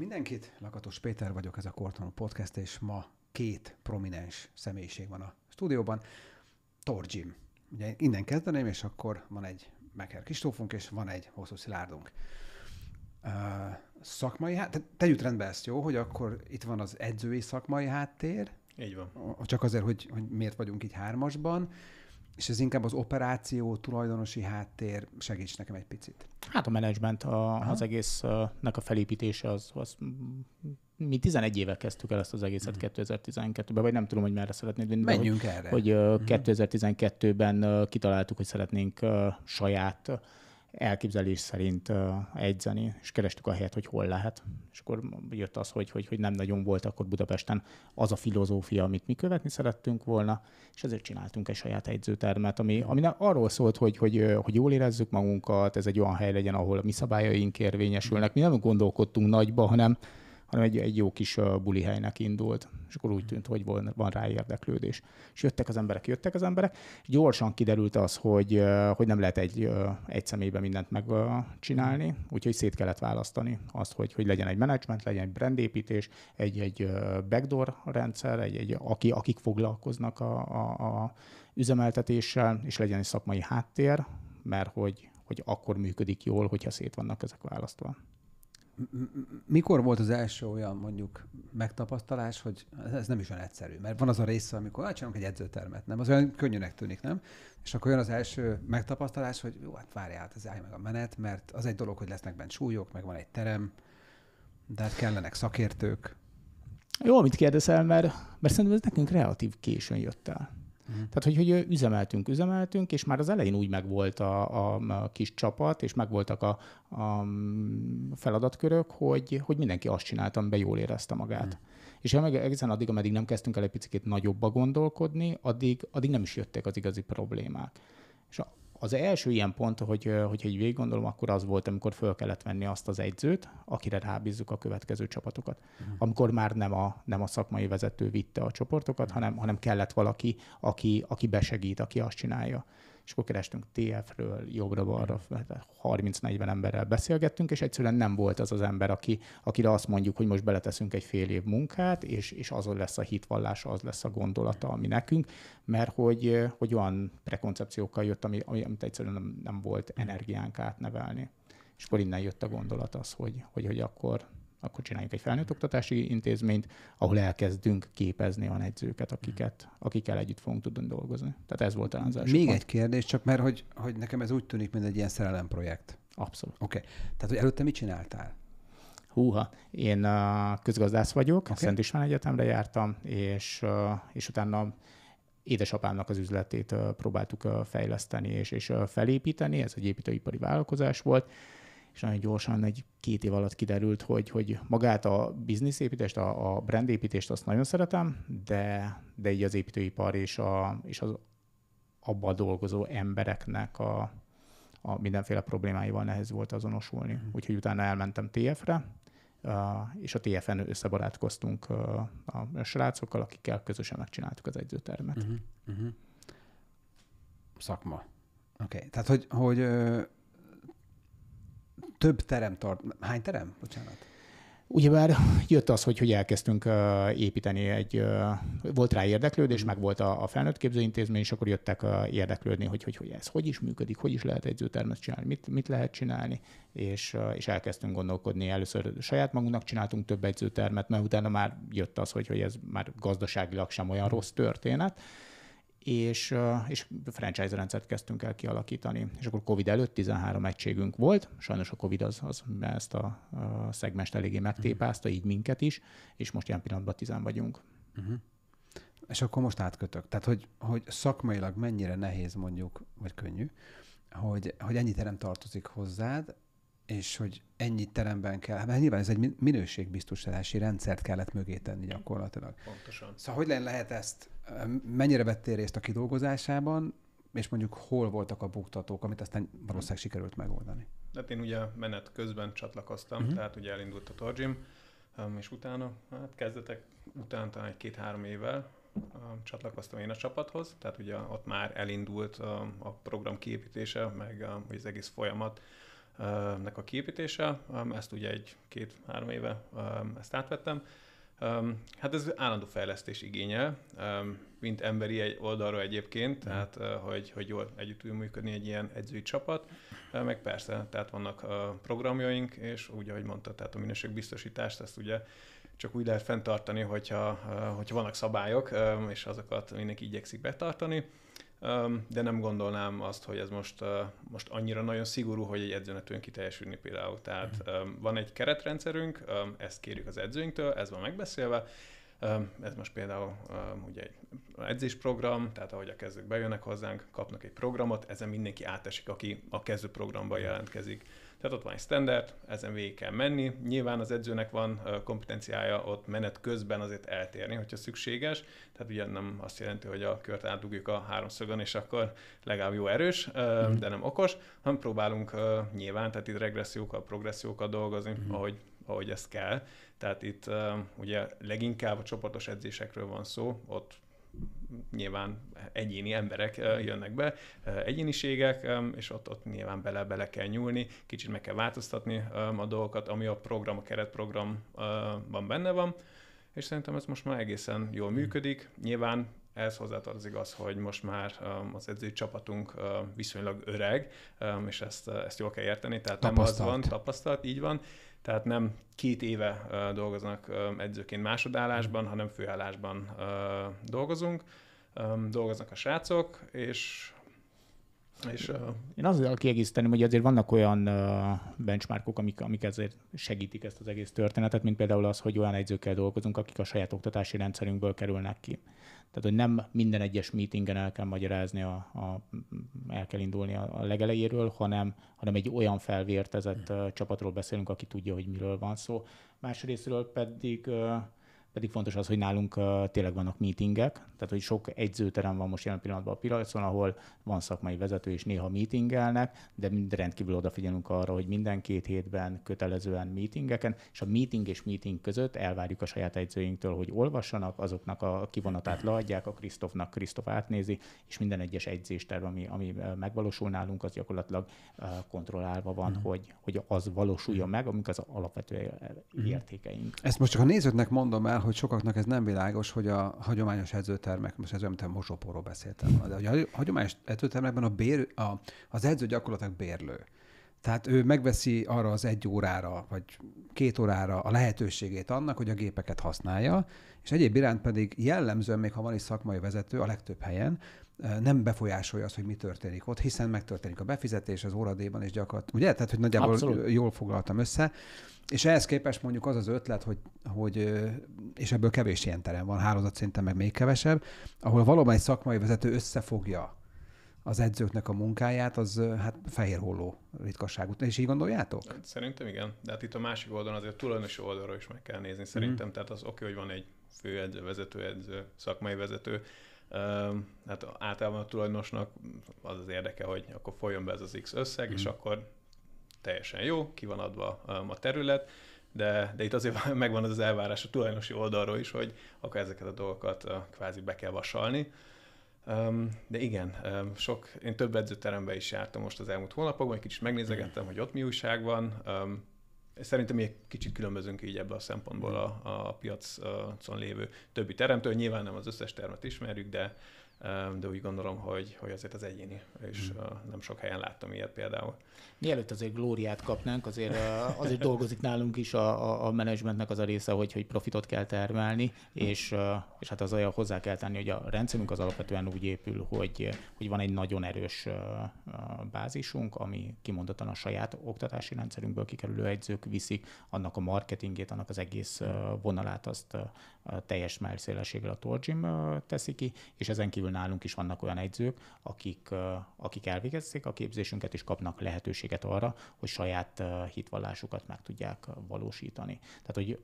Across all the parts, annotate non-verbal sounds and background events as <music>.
mindenkit, Lakatos Péter vagyok, ez a Korton Podcast, és ma két prominens személyiség van a stúdióban. Tor Jim. Ugye innen kezdeném, és akkor van egy Meker Kristófunk, és van egy Hosszú Szilárdunk. Uh, szakmai, hát te, tegyük rendbe ezt, jó, hogy akkor itt van az edzői szakmai háttér. Így van. Csak azért, hogy, hogy miért vagyunk így hármasban és ez inkább az operáció, tulajdonosi háttér, segíts nekem egy picit. Hát a menedzsment, a, az egésznek a felépítése, az, az mi 11 éve kezdtük el ezt az egészet uh-huh. Mhm. 2012-ben, vagy nem tudom, hogy merre szeretnéd vinni. Menjünk hogy, erre. Hogy uh-huh. Mhm. 2012-ben kitaláltuk, hogy szeretnénk saját elképzelés szerint egyzeni, és kerestük a helyet, hogy hol lehet. És akkor jött az, hogy, hogy, hogy nem nagyon volt akkor Budapesten az a filozófia, amit mi követni szerettünk volna, és ezért csináltunk egy saját edzőtermet, ami, ami arról szólt, hogy, hogy, hogy jól érezzük magunkat, ez egy olyan hely legyen, ahol a mi szabályaink érvényesülnek. Mi nem gondolkodtunk nagyba, hanem hanem egy, egy jó kis bulihelynek indult, és akkor úgy tűnt, hogy van, van rá érdeklődés. És jöttek az emberek, jöttek az emberek, gyorsan kiderült az, hogy, hogy nem lehet egy, egy személyben mindent megcsinálni, úgyhogy szét kellett választani azt, hogy, hogy legyen egy menedzsment, legyen egy brandépítés, egy, egy backdoor rendszer, egy, egy aki, akik foglalkoznak a, a, a üzemeltetéssel, és legyen egy szakmai háttér, mert hogy, hogy akkor működik jól, hogyha szét vannak ezek választva mikor volt az első olyan mondjuk megtapasztalás, hogy ez nem is olyan egyszerű? Mert van az a része, amikor hát csinálunk egy edzőtermet, nem? Az olyan könnyűnek tűnik, nem? És akkor jön az első megtapasztalás, hogy jó, hát várjál, hát ez állj meg a menet, mert az egy dolog, hogy lesznek bent súlyok, meg van egy terem, de hát kellenek szakértők. Jó, amit kérdezel, mert, mert szerintem ez nekünk kreatív későn jött el. Mm. Tehát, hogy, hogy üzemeltünk, üzemeltünk, és már az elején úgy megvolt a, a, a kis csapat, és megvoltak a, a mm, feladatkörök, hogy, hogy mindenki azt csináltam, be jól érezte magát. Mm. És meg egészen addig, ameddig nem kezdtünk el egy picit nagyobba gondolkodni, addig, addig nem is jöttek az igazi problémák. És a, az első ilyen pont, hogy, hogyha így végig gondolom, akkor az volt, amikor föl kellett venni azt az egyzőt, akire rábízzuk a következő csapatokat. Uh-huh. Amikor már nem a, nem a szakmai vezető vitte a csoportokat, uh-huh. hanem, hanem kellett valaki, aki, aki besegít, aki azt csinálja és akkor kerestünk TF-ről, jobbra-balra, hmm. 30-40 hát emberrel beszélgettünk, és egyszerűen nem volt az az ember, aki, akire azt mondjuk, hogy most beleteszünk egy fél év munkát, és, és azon lesz a hitvallása, az lesz a gondolata, ami nekünk, mert hogy, hogy olyan prekoncepciókkal jött, ami, amit egyszerűen nem, nem volt energiánk átnevelni. És akkor innen jött a gondolat az, hogy, hogy, hogy akkor akkor csináljunk egy felnőtt oktatási intézményt, ahol elkezdünk képezni a edzőket, akiket, akikkel együtt fogunk tudni dolgozni. Tehát ez volt talán az első Még pont. egy kérdés, csak mert hogy, hogy nekem ez úgy tűnik, mint egy ilyen projekt. Abszolút. Oké. Okay. Tehát, hogy előtte mit csináltál? Húha, én közgazdász vagyok, okay. Szent István Egyetemre jártam, és, és utána édesapámnak az üzletét próbáltuk fejleszteni és, és felépíteni, ez egy építőipari vállalkozás volt, és nagyon gyorsan egy két év alatt kiderült, hogy, hogy magát a bizniszépítést, a, a brandépítést azt nagyon szeretem, de, de így az építőipar és, a, és az abba dolgozó embereknek a, a mindenféle problémáival nehéz volt azonosulni. Mm. Úgyhogy utána elmentem TF-re, és a TF-en összebarátkoztunk a srácokkal, akikkel közösen megcsináltuk az egyzőtermet. Mm-hmm. Mhm, Szakma. Oké, okay. tehát hogy, hogy több terem tart. Hány terem? Bocsánat. Ugyebár jött az, hogy, hogy elkezdtünk építeni egy, volt rá érdeklődés, mhm. meg volt a, a felnőtt képzőintézmény, és akkor jöttek érdeklődni, hogy, hogy, hogy ez hogy is működik, hogy is lehet edzőtermet csinálni, mit, mit lehet csinálni, és, és elkezdtünk gondolkodni. Először saját magunknak csináltunk több edzőtermet, mert utána már jött az, hogy, hogy ez már gazdaságilag sem olyan rossz történet, és, és franchise rendszert kezdtünk el kialakítani. És akkor Covid előtt 13 egységünk volt, sajnos a Covid az, az ezt a, a szegmest eléggé megtépázta, mhm. így minket is, és most ilyen pillanatban 10 vagyunk. Uh-huh. És akkor most átkötök. Tehát, hogy, hogy szakmailag mennyire nehéz mondjuk, vagy könnyű, hogy, hogy ennyi terem tartozik hozzád, és hogy ennyi teremben kell, hát nyilván ez egy minőségbiztosítási rendszert kellett mögé tenni gyakorlatilag. Pontosan. Szóval hogy lehet ezt, mennyire vettél részt a kidolgozásában, és mondjuk hol voltak a buktatók, amit aztán valószínűleg mhm. sikerült megoldani? Hát én ugye menet közben csatlakoztam, uh-huh. tehát ugye elindult a Torgym, um, és utána, hát kezdetek után talán egy-két-három évvel um, csatlakoztam én a csapathoz, tehát ugye ott már elindult a, um, a program kiépítése, meg a, az egész folyamat, nek a kiépítése. Ezt ugye egy két-három éve ezt átvettem. Hát ez állandó fejlesztés igénye, mint emberi egy oldalra egyébként, mm. tehát hogy, hogy jól együtt tudjunk működni egy ilyen edzői csapat, meg persze, tehát vannak programjaink, és úgy, ahogy mondta, tehát a minőségbiztosítást, ezt ugye csak úgy lehet fenntartani, hogyha, hogyha vannak szabályok, és azokat mindenki igyekszik betartani de nem gondolnám azt, hogy ez most, most annyira nagyon szigorú, hogy egy edzőnek tudjon kiteljesülni például. Tehát mhm. van egy keretrendszerünk, ezt kérjük az edzőinktől, ez van megbeszélve, ez most például ugye egy edzésprogram, tehát ahogy a kezdők bejönnek hozzánk, kapnak egy programot, ezen mindenki átesik, aki a kezdőprogramban jelentkezik. Tehát ott van egy standard, ezen végig kell menni. Nyilván az edzőnek van kompetenciája ott menet közben azért eltérni, hogyha szükséges. Tehát ugye nem azt jelenti, hogy a kört átdugjuk a háromszögön, és akkor legalább jó erős, mm. de nem okos, hanem próbálunk nyilván, tehát itt regressziókkal, progressziókkal dolgozni, mm. ahogy, ahogy ez kell. Tehát itt ugye leginkább a csoportos edzésekről van szó, ott nyilván egyéni emberek jönnek be, egyéniségek, és ott, ott nyilván bele, bele kell nyúlni, kicsit meg kell változtatni a dolgokat, ami a program, a keretprogramban benne van, és szerintem ez most már egészen jól működik. Nyilván ez hozzátartozik az, hogy most már az edzői csapatunk viszonylag öreg, és ezt, ezt jól kell érteni, tehát nem az van, tapasztalt, így van, tehát nem két éve dolgoznak edzőként másodállásban, hanem főállásban dolgozunk. Dolgoznak a srácok, és és, Én Én azzal kiegészíteném, hogy azért vannak olyan benchmarkok, amik, amik ezért segítik ezt az egész történetet, mint például az, hogy olyan edzőkkel dolgozunk, akik a saját oktatási rendszerünkből kerülnek ki. Tehát, hogy nem minden egyes meetingen el kell magyarázni, a, a, el kell indulni a, a legelejéről, hanem, hanem egy olyan felvértezett uh, csapatról beszélünk, aki tudja, hogy miről van szó. Másrésztről pedig uh, pedig fontos az, hogy nálunk uh, tényleg vannak meetingek, tehát hogy sok egyzőterem van most jelen pillanatban a piracon, ahol van szakmai vezető és néha meetingelnek, de mind rendkívül odafigyelünk arra, hogy minden két hétben kötelezően meetingeken, és a meeting és meeting között elvárjuk a saját egyzőinktől, hogy olvassanak, azoknak a kivonatát leadják, a Krisztofnak Krisztof átnézi, és minden egyes egyzésterv, ami, ami megvalósul nálunk, az gyakorlatilag uh, kontrollálva van, mm. hogy, hogy az valósuljon mm. meg, amik az alapvető mm. értékeink. Ezt most csak a nézőknek mondom el, hogy sokaknak ez nem világos, hogy a hagyományos edzőtermek, most ez olyan, mint a beszéltem de a hagyományos edzőtermekben a bér, a, az edző gyakorlatilag bérlő. Tehát ő megveszi arra az egy órára, vagy két órára a lehetőségét annak, hogy a gépeket használja, és egyéb iránt pedig jellemzően, még ha van is szakmai vezető a legtöbb helyen, nem befolyásolja az, hogy mi történik ott, hiszen megtörténik a befizetés az óradéban, és gyakorlatilag, ugye? Tehát, hogy nagyjából Abszolút. jól foglaltam össze. És ehhez képest mondjuk az az ötlet, hogy, hogy és ebből kevés ilyen terem van, hálózat szinten meg még kevesebb, ahol valóban egy szakmai vezető összefogja az edzőknek a munkáját, az hát fehér holló ritkosságú. És így gondoljátok? Szerintem igen. De hát itt a másik oldalon azért a tulajdonos oldalról is meg kell nézni szerintem. Mm. Tehát az oké, okay, hogy van egy főedző, vezetőedző, szakmai vezető, hát általában a tulajdonosnak az az érdeke, hogy akkor folyjon be ez az X összeg, mm. és mhm. akkor teljesen jó, ki van adva a terület, de, de itt azért <laughs> megvan az, az elvárás a tulajdonosi oldalról is, hogy akkor ezeket a dolgokat kvázi be kell vasalni. De igen, sok, én több edzőterembe is jártam most az elmúlt hónapokban, egy kicsit megnézegettem, hogy ott mi újság van, szerintem még kicsit különbözünk így ebből a szempontból a, a piacon lévő többi teremtő. Nyilván nem az összes termet ismerjük, de de úgy gondolom, hogy, hogy azért az egyéni, és hmm. nem sok helyen láttam ilyet például. Mielőtt azért glóriát kapnánk, azért, azért dolgozik nálunk is a, a, a menedzsmentnek az a része, hogy, hogy profitot kell termelni, és, és hát az olyan hozzá kell tenni, hogy a rendszerünk az alapvetően úgy épül, hogy, hogy van egy nagyon erős bázisunk, ami kimondottan a saját oktatási rendszerünkből kikerülő edzők viszik, annak a marketingét, annak az egész vonalát azt teljes mellszélességgel a Torgym teszi ki, és ezen kívül nálunk is vannak olyan edzők, akik, akik elvégezték a képzésünket, és kapnak lehetőséget lehetőséget arra, hogy saját hitvallásukat meg tudják valósítani. Tehát, hogy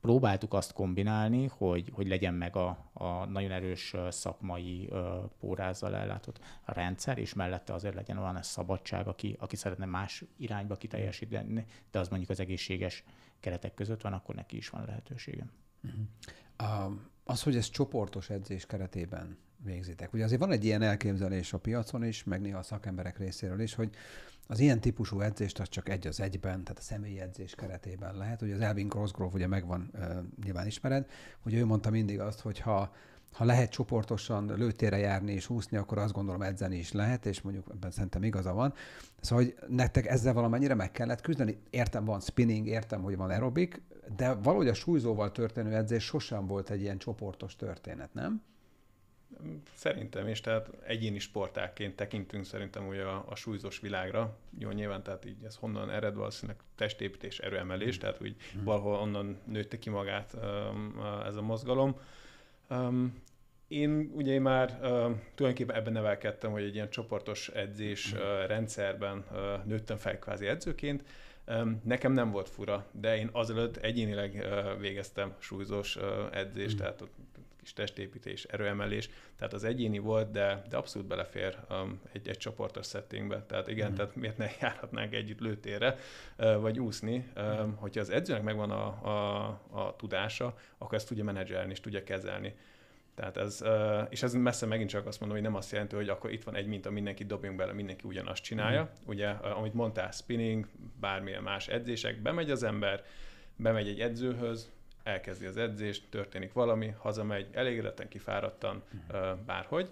próbáltuk azt kombinálni, hogy, hogy legyen meg a, a nagyon erős szakmai pórázzal ellátott rendszer, és mellette azért legyen olyan szabadság, aki, aki szeretne más irányba kiteljesíteni, de az mondjuk az egészséges keretek között van, akkor neki is van lehetősége. Uh-huh. Mhm. Az, hogy ez csoportos edzés keretében végzitek. Ugye azért van egy ilyen elképzelés a piacon is, meg néha a szakemberek részéről is, hogy az ilyen típusú edzést az csak egy az egyben, tehát a személyi edzés keretében lehet. Ugye az Elvin Crossgrove ugye megvan, nyilván ismered, hogy ő mondta mindig azt, hogy ha ha lehet csoportosan lőtére járni és úszni, akkor azt gondolom edzeni is lehet, és mondjuk ebben szerintem igaza van. Szóval, hogy nektek ezzel valamennyire meg kellett küzdeni. Értem, van spinning, értem, hogy van aerobik, de valahogy a súlyzóval történő edzés sosem volt egy ilyen csoportos történet, nem? Szerintem is, tehát egyéni sportákként tekintünk szerintem ugye a, a súlyzós világra. Jó, nyilván tehát így ez honnan ered, valószínűleg testépítés, erőemelés, mm. tehát úgy mm. valahol onnan nőtte ki magát ez a mozgalom. Um, én ugye már uh, tulajdonképpen ebben nevelkedtem, hogy egy ilyen csoportos edzés uh, rendszerben uh, nőttem fel kvázi edzőként. Um, nekem nem volt fura, de én azelőtt egyénileg uh, végeztem súlyzós uh, edzést, mm. tehát ott kis testépítés, erőemelés, tehát az egyéni volt, de, de abszolút belefér um, egy, egy csoportos settingbe. Tehát igen, mm. tehát miért ne <laughs> járhatnánk együtt lőtére, uh, vagy úszni, um, mm. hogyha az edzőnek megvan a, a, a tudása, akkor ezt tudja menedzselni, és tudja kezelni. Tehát ez, uh, és ez messze megint csak azt mondom, hogy nem azt jelenti, hogy akkor itt van egy minta, mindenki dobjunk bele, mindenki ugyanazt csinálja. Mm. Ugye, uh, amit mondtál, spinning, bármilyen más edzések, bemegy az ember, bemegy egy edzőhöz, elkezdi az edzést, történik valami, hazamegy, elégedetten, kifáradtan, mhm. bárhogy.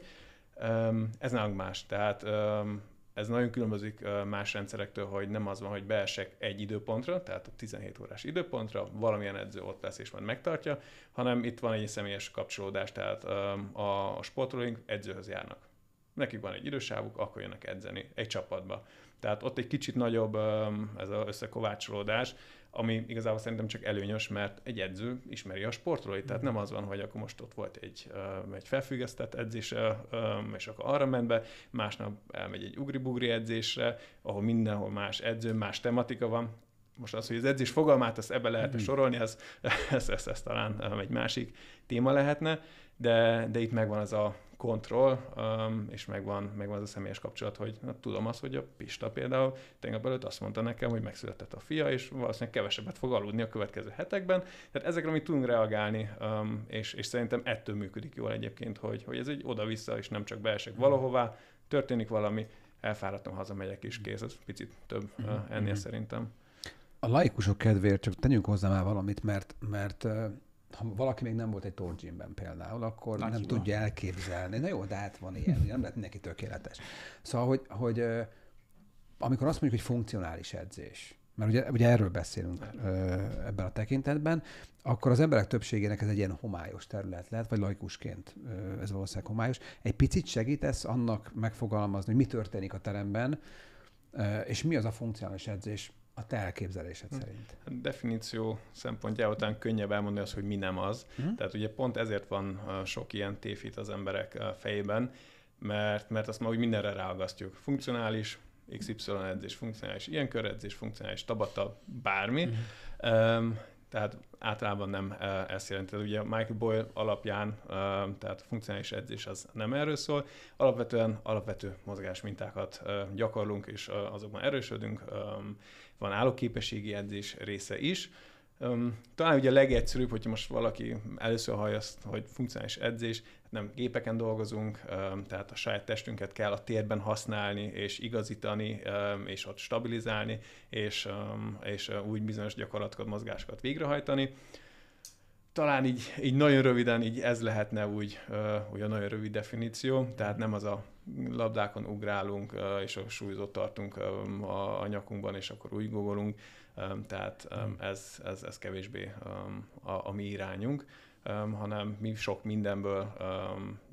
Ez nálunk más, tehát ez nagyon különbözik más rendszerektől, hogy nem az van, hogy beesek egy időpontra, tehát 17 órás időpontra, valamilyen edző ott lesz és majd megtartja, hanem itt van egy személyes kapcsolódás, tehát a sportolóink edzőhöz járnak. Nekik van egy idősávuk, akkor jönnek edzeni egy csapatba. Tehát ott egy kicsit nagyobb ez az összekovácsolódás, ami igazából szerintem csak előnyös, mert egy edző ismeri a sportról, tehát nem az van, hogy akkor most ott volt egy, egy felfüggesztett edzése, és akkor arra ment be, másnap elmegy egy ugribugri edzésre, ahol mindenhol más edző, más tematika van, most az, hogy az edzés fogalmát, ezt ebbe lehet mm sorolni, ez, ez, <laughs> ez, ez, ez talán egy másik téma lehetne, de, de itt megvan az a kontroll, um, és megvan, megvan az a személyes kapcsolat, hogy na, tudom azt, hogy a Pista például tegnap előtt azt mondta nekem, hogy megszületett a fia, és valószínűleg kevesebbet fog aludni a következő hetekben. Tehát ezekre mi tudunk reagálni, um, és, és szerintem ettől működik jól egyébként, hogy, hogy ez egy oda-vissza, és nem csak beesek mhm. valahová, történik valami, elfáradtam, hazamegyek is, kész, ez picit több uh, ennél mhm. szerintem. A laikusok kedvéért csak tegyünk hozzá már valamit, mert, mert ha valaki még nem volt egy Tóth például, akkor Nagy nem hiba. tudja elképzelni. Na jó, de hát van ilyen, nem lehet neki tökéletes. Szóval, hogy, hogy amikor azt mondjuk, hogy funkcionális edzés, mert ugye, ugye erről beszélünk ebben a tekintetben, akkor az emberek többségének ez egy ilyen homályos terület lehet, vagy laikusként ez valószínűleg homályos. Egy picit segítesz annak megfogalmazni, hogy mi történik a teremben, és mi az a funkcionális edzés, a te elképzelésed hm. szerint? A hát definíció szempontjából után könnyebb elmondani az, hogy mi nem az. Hmm. Tehát ugye pont ezért van uh, sok ilyen téfit az emberek uh, fejében, mert, mert azt már úgy mindenre ráagasztjuk. Funkcionális, XY edzés, funkcionális ilyen köredzés, funkcionális tabata, bármi. Mm. Um, tehát általában nem uh, ezt jelenti. Ugye Michael Boyle alapján, tehát a funkcionális edzés az nem erről szól. Alapvetően alapvető mozgásmintákat gyakorlunk, és azokban erősödünk, um, van állóképességi edzés része is. Talán ugye a legegyszerűbb, hogyha most valaki először hallja azt, hogy funkcionális edzés, nem gépeken dolgozunk, tehát a saját testünket kell a térben használni, és igazítani, és ott stabilizálni, és, és úgy bizonyos gyakorlatokat, mozgásokat végrehajtani talán így, így nagyon röviden így ez lehetne úgy, úgy a nagyon rövid definíció, tehát nem az a labdákon ugrálunk, és a súlyzót tartunk a, a nyakunkban, és akkor úgy gogolunk, tehát hmm. ez, ez, ez kevésbé a, a mi irányunk, hanem mi sok mindenből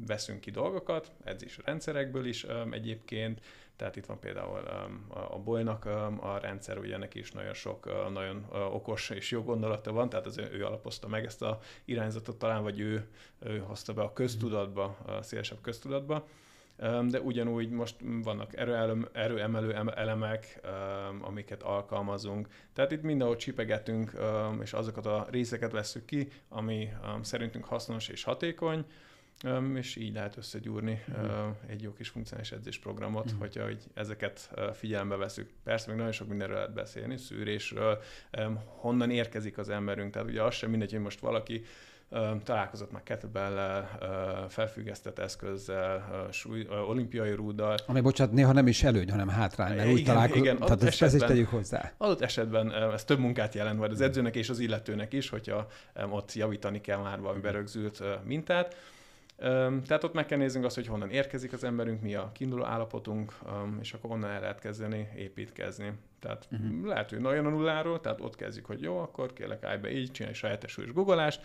veszünk ki dolgokat, ez is rendszerekből is egyébként, tehát itt van például um, a Bolynak um, a rendszer, ugye neki is nagyon sok, uh, nagyon uh, okos és jó gondolata van, tehát az ő, ő alapozta meg ezt a irányzatot talán, vagy ő, ő hozta be a köztudatba, a szélesebb köztudatba um, de ugyanúgy most vannak erőelem, erőemelő elemek, amiket alkalmazunk. Tehát itt mindenhol csipegetünk, és azokat a részeket veszük ki, ami szerintünk hasznos és hatékony, és így lehet összegyúrni mm. egy jó kis funkcionális edzésprogramot, mm. hogyha hogy ezeket figyelembe veszük. Persze még nagyon sok mindenről lehet beszélni, szűrésről, honnan érkezik az emberünk, tehát ugye az sem mindegy, hogy most valaki találkozott már kettőben felfüggesztett eszközzel, súly, olimpiai rúddal. Ami, bocsánat, néha nem is előny, hanem hátrány, mert igen, úgy találkozott. Igen, tehát ezt, ezt is tegyük hozzá. Adott esetben ez több munkát jelent vagy az edzőnek és az illetőnek is, hogyha ott javítani kell már valami berögzült mintát tehát ott meg kell néznünk azt, hogy honnan érkezik az emberünk, mi a kiinduló állapotunk, és akkor onnan el lehet kezdeni építkezni. Tehát uh-huh. lehet, hogy nagyon a nulláról, tehát ott kezdjük, hogy jó, akkor kérlek állj be így, csinálj saját esős googolást,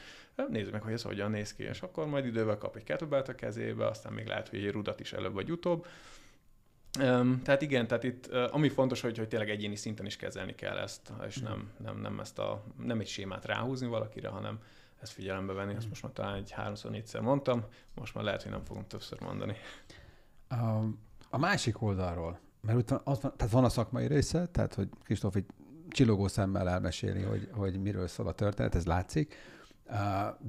nézzük meg, hogy ez hogyan néz ki, és akkor majd idővel kap egy kettőbelt a kezébe, aztán még lehet, hogy egy rudat is előbb vagy utóbb. Um, tehát igen, tehát itt uh, ami fontos, hogy, hogy tényleg egyéni szinten is kezelni kell ezt, és mhm. nem, nem, nem, ezt a, nem egy sémát ráhúzni valakire, hanem, ezt figyelembe venni. Ezt mm. most már talán egy háromszor, négyszer mondtam, most már lehet, hogy nem fogom többször mondani. A, a másik oldalról, mert ott van, ott van, tehát van a szakmai része, tehát hogy Kristóf egy csillogó szemmel elmeséli, hogy, hogy miről szól a történet, ez látszik.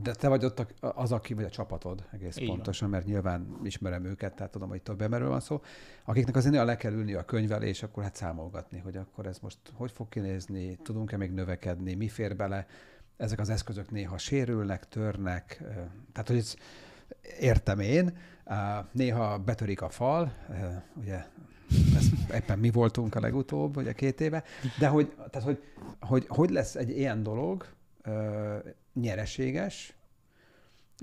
De te vagy ott az, aki, vagy a csapatod egész Így pontosan, van. mert nyilván ismerem őket, tehát tudom, hogy több emberről van szó, akiknek azért néha le kell ülni a könyvelés, és akkor hát számolgatni, hogy akkor ez most hogy fog kinézni, tudunk-e még növekedni, mi fér bele, ezek az eszközök néha sérülnek, törnek, tehát hogy ez, értem én, néha betörik a fal, ugye ez éppen mi voltunk a legutóbb, ugye két éve, de hogy, tehát hogy, hogy, hogy lesz egy ilyen dolog nyereséges,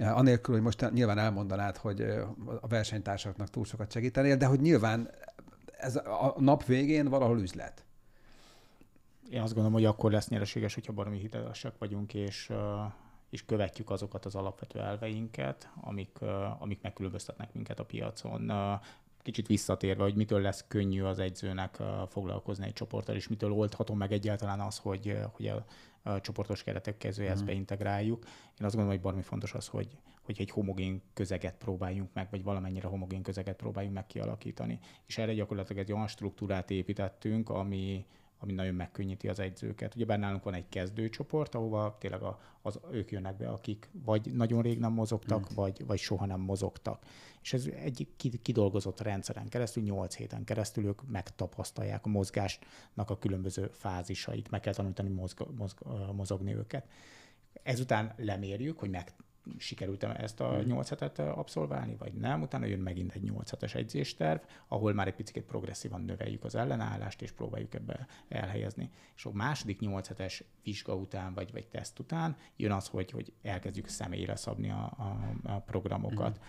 anélkül, hogy most nyilván elmondanád, hogy a versenytársaknak túl sokat segítenél, de hogy nyilván ez a nap végén valahol üzlet én azt gondolom, hogy akkor lesz nyereséges, hogyha baromi hitelesek vagyunk, és, és követjük azokat az alapvető elveinket, amik, amik megkülönböztetnek minket a piacon. Kicsit visszatérve, hogy mitől lesz könnyű az egyzőnek foglalkozni egy csoporttal, és mitől oldható meg egyáltalán az, hogy, hogy a, a csoportos keretek kezőhez mm. beintegráljuk. Én azt gondolom, hogy baromi fontos az, hogy, hogy egy homogén közeget próbáljunk meg, vagy valamennyire homogén közeget próbáljunk meg kialakítani. És erre gyakorlatilag egy olyan struktúrát építettünk, ami, ami nagyon megkönnyíti az edzőket. Ugye nálunk van egy kezdőcsoport, ahova tényleg a, az, ők jönnek be, akik vagy nagyon rég nem mozogtak, mm. vagy, vagy soha nem mozogtak. És ez egy kidolgozott rendszeren keresztül, 8 héten keresztül ők megtapasztalják a mozgásnak a különböző fázisait, meg kell tanítani mozga, mozga, mozogni őket. Ezután lemérjük, hogy meg sikerült ezt a hmm. nyolc hetet abszolválni, vagy nem. Utána jön megint egy nyolc hetes edzésterv, ahol már egy picit progresszívan növeljük az ellenállást, és próbáljuk ebbe elhelyezni. És a második nyolc hetes vizsga után, vagy, vagy teszt után jön az, hogy, hogy elkezdjük személyre szabni a, a, a programokat. Hmm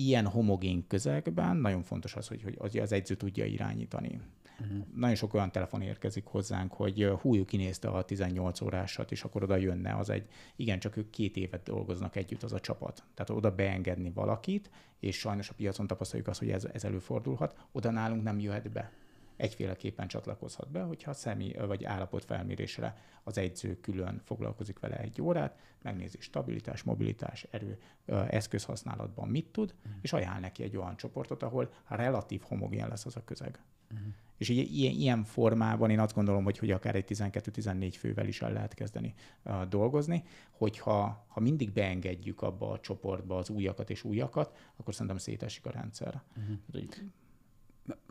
ilyen homogén közegben nagyon fontos az, hogy, hogy az edző tudja irányítani. Uh-huh. Nagyon sok olyan telefon érkezik hozzánk, hogy hú, kinézte a 18 órásat, és akkor oda jönne, az egy, igen, csak ők két évet dolgoznak együtt az a csapat. Tehát oda beengedni valakit, és sajnos a piacon tapasztaljuk azt, hogy ez, ez előfordulhat, oda nálunk nem jöhet be egyféleképpen csatlakozhat be, hogyha személy vagy állapotfelmérésre az egyző külön foglalkozik vele egy órát, megnézi stabilitás, mobilitás, erő, eszközhasználatban mit tud, uh-huh. és ajánl neki egy olyan csoportot, ahol relatív homogén lesz az a közeg. Uh-huh. És így, ilyen, ilyen formában én azt gondolom, hogy, hogy akár egy 12-14 fővel is el lehet kezdeni uh, dolgozni, hogyha ha mindig beengedjük abba a csoportba az újakat és újakat, akkor szerintem szétesik a rendszer. Uh-huh.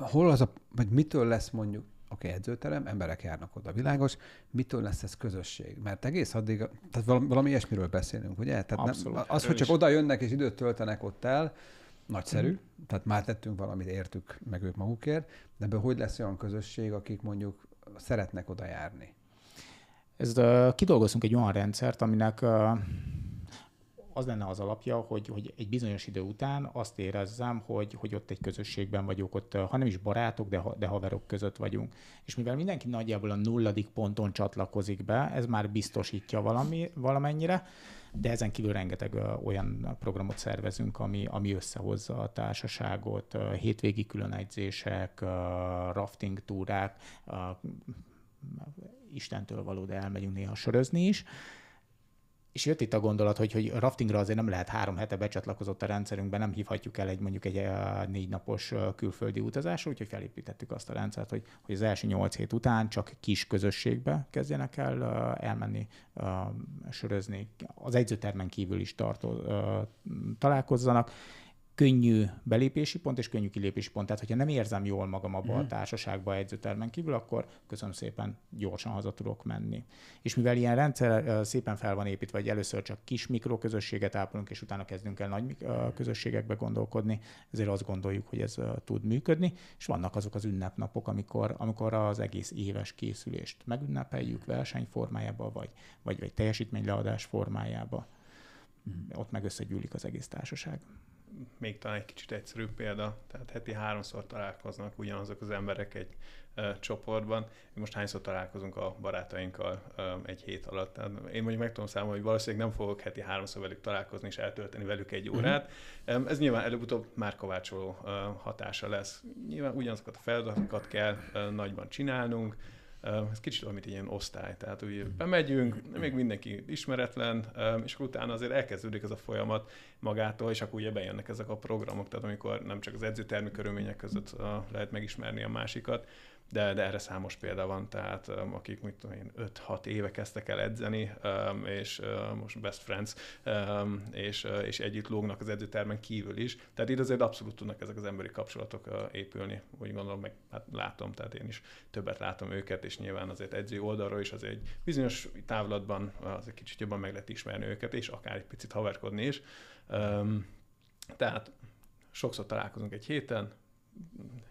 Hol az a, vagy mitől lesz mondjuk oké, okay, edzőterem, emberek járnak oda, világos, mitől lesz ez közösség? Mert egész addig, tehát valami, valami ilyesmiről beszélünk, ugye? Tehát Abszolút, nem, az, hogy csak oda jönnek és időt töltenek ott el, nagyszerű, mm. tehát már tettünk valamit, értük meg ők magukért, de ebből hogy lesz olyan közösség, akik mondjuk szeretnek oda járni? Ez, uh, kidolgozunk egy olyan rendszert, aminek uh, az lenne az alapja, hogy, hogy egy bizonyos idő után azt érezzem, hogy, hogy ott egy közösségben vagyok, ott ha nem is barátok, de, ha, de haverok között vagyunk. És mivel mindenki nagyjából a nulladik ponton csatlakozik be, ez már biztosítja valami, valamennyire, de ezen kívül rengeteg olyan programot szervezünk, ami, ami összehozza a társaságot, hétvégi különegyzések, rafting túrák, Istentől való, de elmegyünk néha sörözni is. És jött itt a gondolat, hogy, hogy raftingra azért nem lehet három hete becsatlakozott a rendszerünkbe, nem hívhatjuk el egy mondjuk egy eh, négy napos eh, külföldi utazásra, úgyhogy felépítettük azt a rendszert, hogy, hogy az első nyolc hét után csak kis közösségbe kezdjenek el eh, elmenni, sörözni, az egyzőtermen kívül is tartó, találkozzanak, könnyű belépési pont és könnyű kilépési pont. Tehát, hogyha nem érzem jól magam abban mm. a mhm. társaságban a edzőtermen kívül, akkor köszönöm szépen, gyorsan haza tudok menni. És mivel ilyen rendszer szépen fel van építve, hogy először csak kis mikroközösséget ápolunk, és utána kezdünk el nagy mhm. közösségekbe gondolkodni, ezért azt gondoljuk, hogy ez tud működni, és vannak azok az ünnepnapok, amikor, amikor az egész éves készülést megünnepeljük verseny formájába, vagy, vagy, vagy teljesítményleadás formájába. Mhm. Ott meg összegyűlik az egész társaság még talán egy kicsit egyszerűbb példa, tehát heti háromszor találkoznak ugyanazok az emberek egy ö, csoportban. Most hányszor találkozunk a barátainkkal ö, egy hét alatt? Tehát én mondjuk meg tudom számolni, hogy valószínűleg nem fogok heti háromszor velük találkozni és eltölteni velük egy mhm. órát. Uh-huh. Ez nyilván előbb-utóbb már kovácsoló ö, hatása lesz. Nyilván ugyanazokat a feladatokat kell ö, nagyban csinálnunk, ez kicsit olyan, mint ilyen osztály. Tehát ugye bemegyünk, még mindenki ismeretlen, és akkor utána azért elkezdődik ez a folyamat magától, és akkor ugye bejönnek ezek a programok, tehát amikor nem csak az edzőtermi körülmények között lehet megismerni a másikat, de, de erre számos példa van, tehát um, akik mit tudom én, 5-6 éve kezdtek el edzeni, um, és um, most best friends, és, uh, és együtt lógnak az edzőtermen kívül is. Tehát itt azért abszolút tudnak ezek az emberi kapcsolatok uh, épülni, úgy gondolom, meg hát látom, tehát én is többet látom őket, és nyilván azért edző oldalról is az egy bizonyos távlatban uh, az egy kicsit jobban meg lehet ismerni őket, és akár egy picit haverkodni is. Tehát sokszor találkozunk egy héten,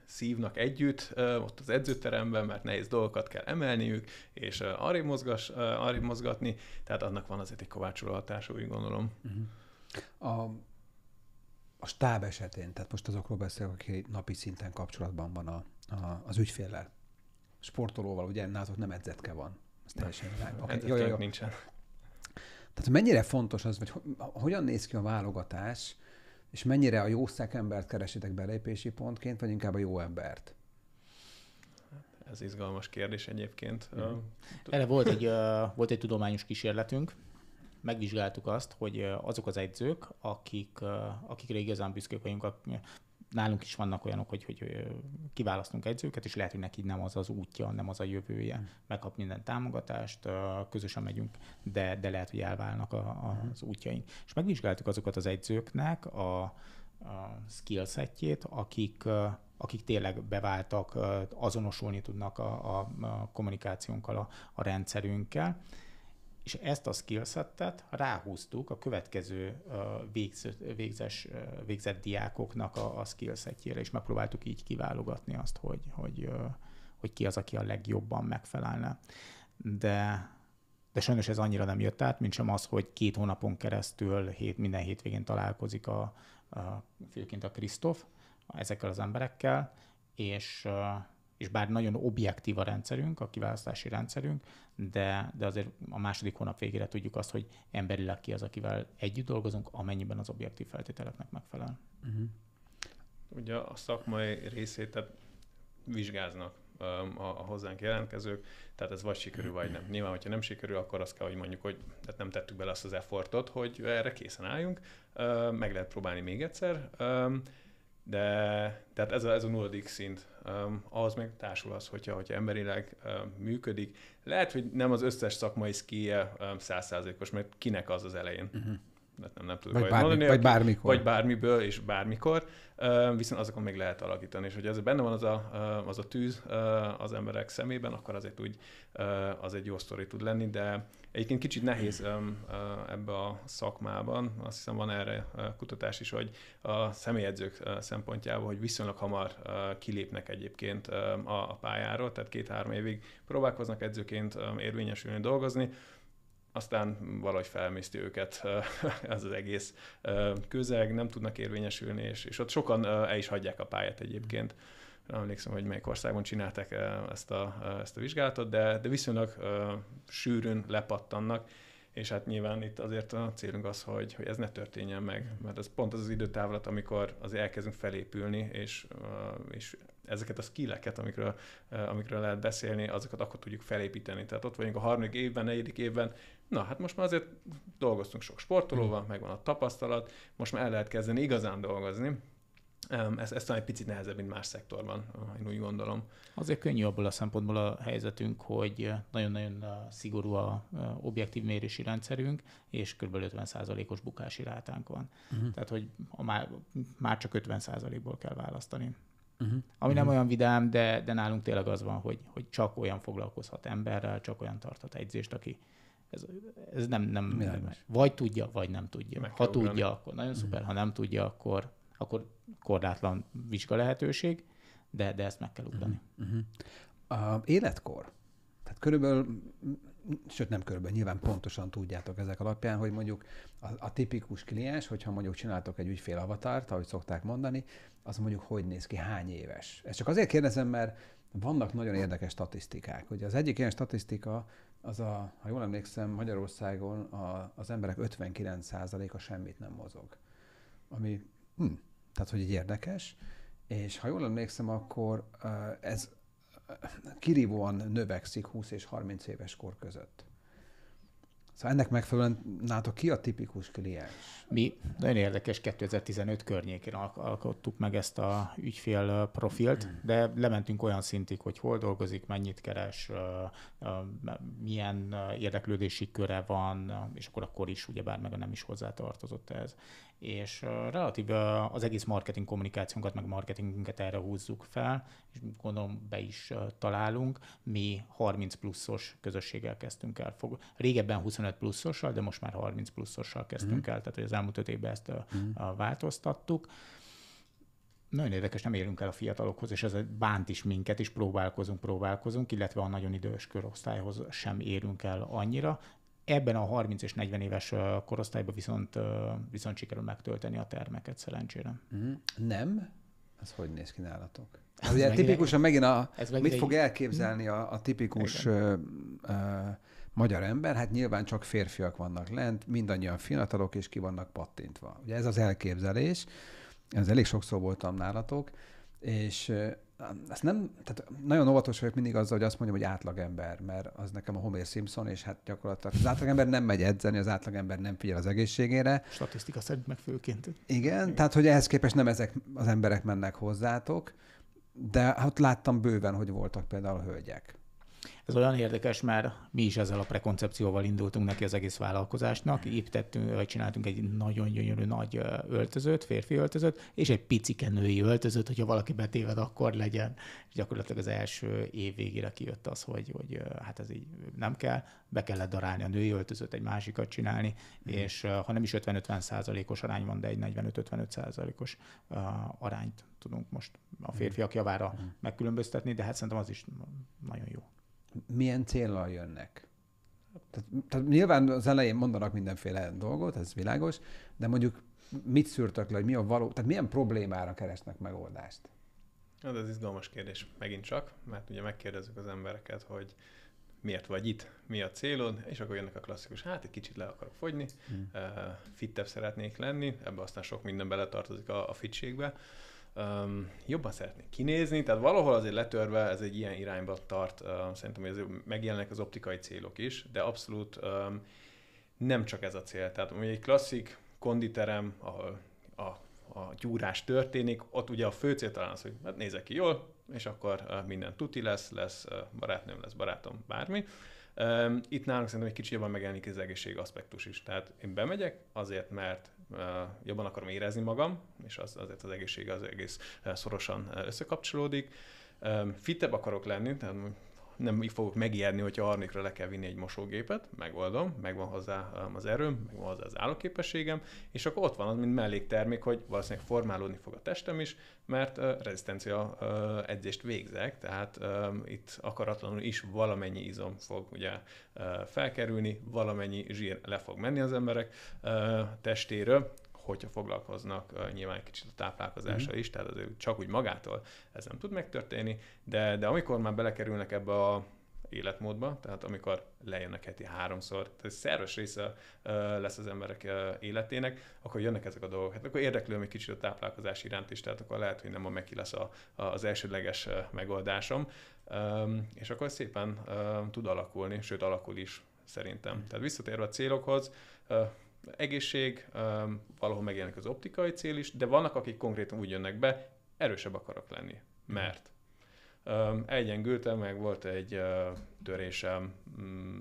szívnak együtt ott az edzőteremben, mert nehéz dolgokat kell emelniük, és arrébb, mozgas, arrébb mozgatni, tehát annak van azért egy kovácsoló hatása, úgy gondolom. A, a stáb esetén, tehát most azokról beszélek, aki napi szinten kapcsolatban van a, a, az ügyféllel, sportolóval, ugye nálatok nem edzetke van. Ez teljesen Okay. jó, jó, jó. nincsen. Tehát mennyire fontos az, hogy hogyan néz ki a válogatás, és mennyire a jó szakembert keresitek belépési pontként, vagy inkább a jó embert? Ez izgalmas kérdés egyébként. Mm. Erre volt egy, volt egy tudományos kísérletünk, megvizsgáltuk azt, hogy azok az edzők, akik, akikre igazán büszkék vagyunk, nálunk is vannak olyanok, hogy, hogy kiválasztunk edzőket, és lehet, hogy neki nem az az útja, nem az a jövője, hm. megkap minden támogatást, közösen megyünk, de, de lehet, hogy elválnak a, a, hm. az útjaink. És megvizsgáltuk azokat az edzőknek a, a skillsetjét, akik akik tényleg beváltak, azonosulni tudnak a, a, a kommunikációnkkal, a, a rendszerünkkel, és ezt a skillsettet ráhúztuk a következő végz, végzes, végzett diákoknak a, a skillsetjére, és megpróbáltuk így kiválogatni azt, hogy, hogy, hogy ki az, aki a legjobban megfelelne. De de sajnos ez annyira nem jött át, mint sem az, hogy két hónapon keresztül hét, minden hétvégén találkozik a, a főként a Krisztof ezekkel az emberekkel, és és bár nagyon objektív a rendszerünk, a kiválasztási rendszerünk, de, de azért a második hónap végére tudjuk azt, hogy emberileg ki az, akivel együtt dolgozunk, amennyiben az objektív feltételeknek megfelel. Uh-huh. Ugye a szakmai részét tehát vizsgáznak a, a hozzánk jelentkezők, tehát ez vagy sikerül, vagy nem. Nyilván, hogyha nem sikerül, akkor azt kell, hogy mondjuk, hogy tehát nem tettük bele azt az effortot, hogy erre készen álljunk, meg lehet próbálni még egyszer, de tehát ez a, ez a nulladik szint. Um, ahhoz meg társul az, hogyha, hogyha emberileg um, működik. Lehet, hogy nem az összes szakmai szkíje um, százszázalékos, mert kinek az az elején. Uh-huh nem, nem tudok vagy, bármi, mondani, vagy bármikor. Vagy bármiből és bármikor, viszont azokon még lehet alakítani. És hogy ez benne van az a, az a tűz az emberek szemében, akkor azért úgy az egy jó sztori tud lenni, de egyébként kicsit nehéz ebbe a szakmában, azt hiszem van erre kutatás is, hogy a személyedzők szempontjából, hogy viszonylag hamar kilépnek egyébként a pályáról, tehát két-három évig próbálkoznak edzőként érvényesülni, dolgozni, aztán valahogy felemészti őket <laughs> ez az egész közeg, nem tudnak érvényesülni, és, és ott sokan el is hagyják a pályát egyébként. nem Emlékszem, hogy melyik országban csinálták ezt a, ezt a vizsgálatot, de, de viszonylag sűrűn lepattannak, és hát nyilván itt azért a célunk az, hogy, hogy ez ne történjen meg, mert ez pont az az időtávlat, amikor az elkezdünk felépülni, és, és ezeket a skilleket, amikről, amikről lehet beszélni, azokat akkor tudjuk felépíteni. Tehát ott vagyunk a harmadik évben, negyedik évben, Na, hát most már azért dolgoztunk sok sportolóval, mm. megvan a tapasztalat, most már el lehet kezdeni igazán dolgozni. Ez, ez talán egy picit nehezebb, mint más szektorban, én úgy gondolom. Azért könnyű abból a szempontból a helyzetünk, hogy eh, nagyon-nagyon eh, szigorú a eh, objektív mérési rendszerünk, és kb. 50%-os bukási rátánk van. Uh-huh. Tehát, hogy a már, már csak 50%-ból kell választani. Uh-huh. Ami nem uh-huh. olyan vidám, de, de nálunk tényleg az van, hogy, hogy csak olyan foglalkozhat emberrel, csak olyan tarthat egyzést, aki, ez, ez nem, nem, nem, vagy tudja, vagy nem tudja. Meg ha tudja, ugrani. akkor nagyon mm. szuper, ha nem tudja, akkor, akkor korlátlan vizsga lehetőség, de, de ezt meg kell ugrani. Uh-huh. A életkor. Tehát körülbelül, sőt nem körülbelül, nyilván pontosan tudjátok ezek alapján, hogy mondjuk a, a tipikus kliens, hogyha mondjuk csináltok egy ügyfél avatárt, ahogy szokták mondani, az mondjuk hogy néz ki, hány éves. Ezt csak azért kérdezem, mert vannak nagyon érdekes statisztikák. Ugye az egyik ilyen statisztika, az a, ha jól emlékszem, Magyarországon a, az emberek 59%-a semmit nem mozog. Ami, hm, tehát hogy egy érdekes, és ha jól emlékszem, akkor ez kirívóan növekszik 20 és 30 éves kor között. Szóval ennek megfelelően nátok ki a tipikus kliens? Mi nagyon érdekes, 2015 környékén alkottuk meg ezt a ügyfél profilt, de lementünk olyan szintig, hogy hol dolgozik, mennyit keres, milyen érdeklődési köre van, és akkor akkor is ugyebár meg nem is hozzátartozott ez és relatív az egész marketing kommunikációnkat, meg marketingünket erre húzzuk fel, és gondolom be is találunk. Mi 30 pluszos közösséggel kezdtünk el. Fog... Régebben 25 pluszossal, de most már 30 pluszossal kezdtünk mm. el, tehát hogy az elmúlt öt évben ezt mm. változtattuk nagyon érdekes, nem érünk el a fiatalokhoz, és ez bánt is minket, és próbálkozunk, próbálkozunk, illetve a nagyon idős korosztályhoz sem érünk el annyira, Ebben a 30 és 40 éves korosztályban viszont, viszont sikerül megtölteni a termeket szerencsére. Mhm. Nem? Ez hogy néz ki nálatok? Ez Ugye megint, tipikusan megint a, ez megint mit egy... fog elképzelni a, a tipikus ö, ö, magyar ember? Hát nyilván csak férfiak vannak lent, mindannyian fiatalok, és ki vannak pattintva. Ugye ez az elképzelés, ez elég sokszor voltam nálatok, és ezt nem, tehát nagyon óvatos vagyok mindig azzal, hogy azt mondjam, hogy átlagember, mert az nekem a Homer Simpson, és hát gyakorlatilag az átlagember nem megy edzeni, az átlagember nem figyel az egészségére. Statisztika szerint meg főként. Igen, tehát hogy ehhez képest nem ezek az emberek mennek hozzátok, de hát láttam bőven, hogy voltak például hölgyek, ez olyan érdekes, mert mi is ezzel a prekoncepcióval indultunk neki az egész vállalkozásnak. Építettünk, vagy csináltunk egy nagyon gyönyörű nagy öltözőt, férfi öltözőt, és egy picike női öltözőt, hogyha valaki betéved, akkor legyen. És gyakorlatilag az első év végére kijött az, hogy, hogy hát ez így nem kell, be kellett darálni a női öltözőt, egy másikat csinálni, mm. és ha nem is 50-50 százalékos arány van, de egy 45-55 százalékos arányt tudunk most a férfiak hmm. javára mm. megkülönböztetni, de hát szerintem az is nagyon jó milyen célral jönnek. Tehát, tehát nyilván az elején mondanak mindenféle dolgot, ez világos, de mondjuk mit szűrtek le, hogy mi a való, tehát milyen problémára keresnek megoldást? Hát ez izgalmas kérdés megint csak, mert ugye megkérdezzük az embereket, hogy miért vagy itt, mi a célod, és akkor jönnek a klasszikus, hát egy kicsit le akarok fogyni, hmm. Eh, fittebb szeretnék lenni, ebbe aztán sok minden beletartozik a, a fitségbe, um, jobban szeretnék kinézni, tehát valahol azért letörve ez egy ilyen irányba tart, uh, szerintem hogy azért megjelennek az optikai célok is, de abszolút um, nem csak ez a cél. Tehát ugye egy klasszik konditerem, ahol a, a gyúrás történik, ott ugye a fő cél talán az, hogy hát nézek ki jól, és akkor uh, minden tuti lesz, lesz uh, barátnőm, lesz barátom, bármi. Um, itt nálunk szerintem egy kicsit jobban megjelenik az egészség aspektus is. Tehát én bemegyek azért, mert jobban akarom érezni magam, és az, azért az egészség az egész szorosan összekapcsolódik. Fitebb akarok lenni, tehát nem fogok megijedni, hogyha harnikra le kell vinni egy mosógépet, megoldom, megvan hozzá um, az erőm, megvan hozzá az állóképességem, és akkor ott van az, mint melléktermék, hogy valószínűleg formálódni fog a testem is, mert uh, rezisztencia uh, edzést végzek, tehát um, itt akaratlanul is valamennyi izom fog ugye uh, felkerülni, valamennyi zsír le fog menni az emberek uh, testéről, hogyha foglalkoznak nyilván egy kicsit a táplálkozása mm. is, tehát az ő csak úgy magától ez nem tud megtörténni, de, de amikor már belekerülnek ebbe a életmódba, tehát amikor lejönnek heti háromszor, tehát szerves része lesz az emberek életének, akkor jönnek ezek a dolgok. Hát akkor érdeklődöm egy kicsit a táplálkozás iránt is, tehát akkor lehet, hogy nem a meki lesz a, az elsődleges megoldásom, és akkor szépen tud alakulni, sőt alakul is szerintem. Mhm. Tehát visszatérve a célokhoz, egészség, valahol megjelenik az optikai cél is, de vannak, akik konkrétan úgy jönnek be, erősebb akarok lenni, mhm. mert egyengültem, meg volt egy törésem, mm,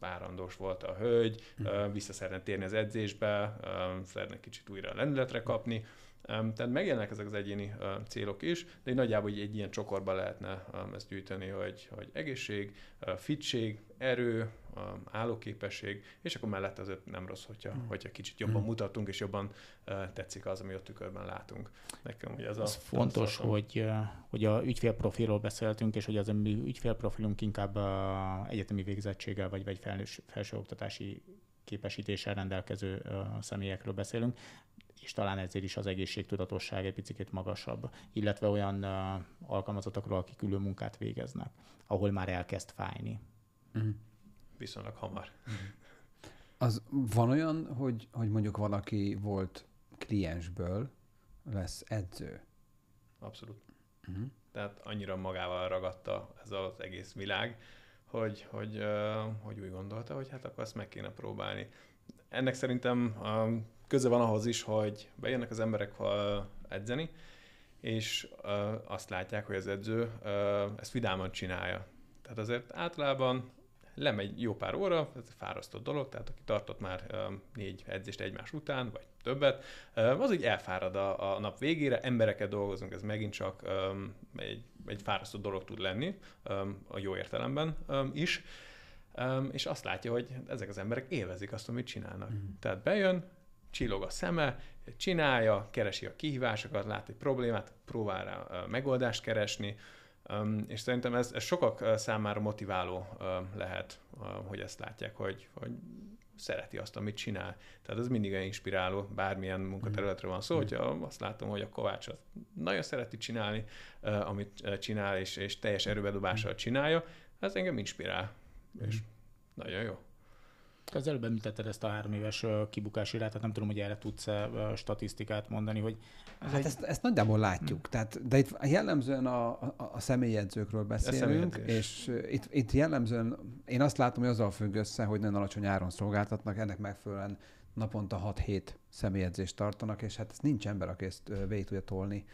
várandós volt a hölgy, mhm. vissza szeretne térni az edzésbe, szeretne kicsit újra lendületre kapni, tehát megjelennek ezek az egyéni célok is, de egy nagyjából így egy ilyen csokorba lehetne ezt gyűjteni, hogy, hogy egészség, fitség, erő, állóképesség, és akkor mellett azért nem rossz, hogyha, mm. hogyha kicsit jobban mm. mutatunk, és jobban tetszik az, ami a tükörben látunk. Nekem ugye ez az a, fontos, hogy, hogy a ügyfélprofilról beszéltünk, és hogy az mi ügyfélprofilunk inkább egyetemi végzettséggel, vagy, vagy felsőoktatási képesítéssel rendelkező személyekről beszélünk, és talán ezért is az egészségtudatosság egy picit magasabb, illetve olyan alkalmazottakról, akik külön munkát végeznek, ahol már elkezd fájni. Mm. Viszonylag hamar. Mm. Az van olyan, hogy, hogy mondjuk valaki volt kliensből, lesz edző? Abszolút. Mm. Tehát annyira magával ragadta ez az egész világ, hogy, hogy, hogy úgy gondolta, hogy hát akkor ezt meg kéne próbálni. Ennek szerintem köze van ahhoz is, hogy bejönnek az emberek edzeni, és azt látják, hogy az edző ezt vidáman csinálja. Tehát azért általában lemegy jó pár óra, ez egy fárasztott dolog, tehát aki tartott már négy edzést egymás után, vagy többet, az így elfárad a, nap végére, embereket dolgozunk, ez megint csak egy, egy fárasztott dolog tud lenni, a jó értelemben is, és azt látja, hogy ezek az emberek élvezik azt, amit csinálnak. Mm. Tehát bejön, csillog a szeme, csinálja, keresi a kihívásokat, lát egy problémát, próbál rá megoldást keresni, és szerintem ez, ez sokak számára motiváló lehet, hogy ezt látják, hogy, hogy szereti azt, amit csinál. Tehát ez mindig egy inspiráló, bármilyen munkaterületre van szó, mm. hogyha azt látom, hogy a Kovács nagyon szereti csinálni, amit csinál, és, és teljes erőbedobással mm. csinálja, ez engem inspirál, és mm. nagyon jó. Az előbb említetted ezt a három éves kibukási rátát, nem tudom, hogy erre tudsz -e statisztikát mondani, hogy... Ez hát egy... ezt, ezt nagyjából látjuk, hmm. tehát, de itt jellemzően a, a, a személyedzőkről beszélünk, a és itt, itt jellemzően én azt látom, hogy azzal függ össze, hogy nagyon alacsony áron szolgáltatnak, ennek megfelelően naponta 6-7 személyedzést tartanak, és hát ez nincs ember, aki ezt végig tudja tolni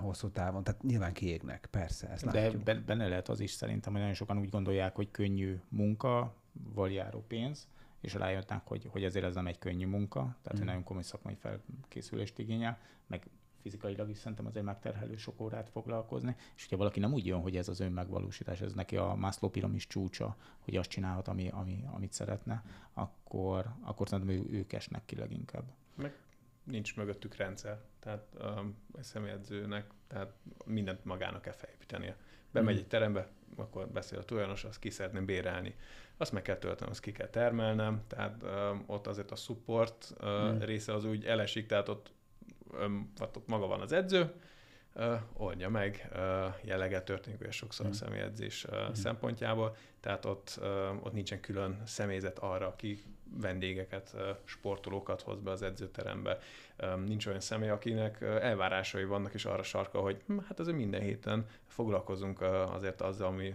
hosszú távon. Tehát nyilván kiégnek, persze, ezt De látjuk. benne lehet az is szerintem, hogy nagyon sokan úgy gondolják, hogy könnyű munka, val járó pénz, és rájöttünk, hogy, hogy ezért ez nem egy könnyű munka, tehát mm. hogy nagyon komoly szakmai felkészülést igényel, meg fizikailag is szerintem azért megterhelő sok órát foglalkozni, és hogyha valaki nem úgy jön, hogy ez az önmegvalósítás, ez neki a Maslow piramis csúcsa, hogy azt csinálhat, ami, ami, amit szeretne, akkor, akkor szerintem ő, ők esnek ki leginkább. Meg nincs mögöttük rendszer. Tehát um, egy személyedzőnek, tehát mindent magának kell felépítenie. Bemegy mm. egy terembe, akkor beszél a tulajdonos, azt ki szeretném bérelni. Azt meg kell töltenem, azt ki kell termelnem, tehát um, ott azért a support uh, mm. része az úgy elesik, tehát ott, um, ott maga van az edző, uh, oldja meg, uh, jelleggel történik ugye sokszor mm. a hmm. személyedzés uh, mm. szempontjából, tehát ott, uh, ott nincsen külön személyzet arra, aki vendégeket, sportolókat hoz be az edzőterembe. Nincs olyan személy, akinek elvárásai vannak, és arra sarka, hogy hm, hát azért minden héten foglalkozunk azért azzal, ami,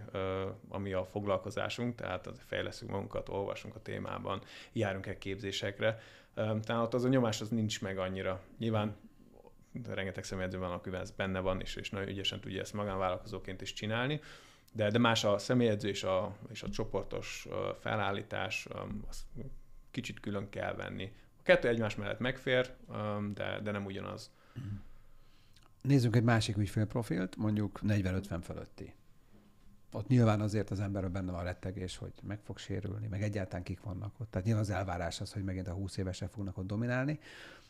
ami a foglalkozásunk, tehát fejleszünk magunkat, olvasunk a témában, járunk egy képzésekre. Tehát az a nyomás az nincs meg annyira. Nyilván rengeteg személyedző van, akivel ez benne van, és, és nagyon ügyesen tudja ezt magánvállalkozóként is csinálni, de, de más a személyedző és a, és a csoportos felállítás, az kicsit külön kell venni. A kettő egymás mellett megfér, de, de nem ugyanaz. Mhm. Nézzünk egy másik ügyfélprofilt, mondjuk 40-50 fölötti. Ott nyilván azért az ember benne van rettegés, hogy meg fog sérülni, meg egyáltalán kik vannak ott. Tehát nyilván az elvárás az, hogy megint a 20 évesek fognak ott dominálni,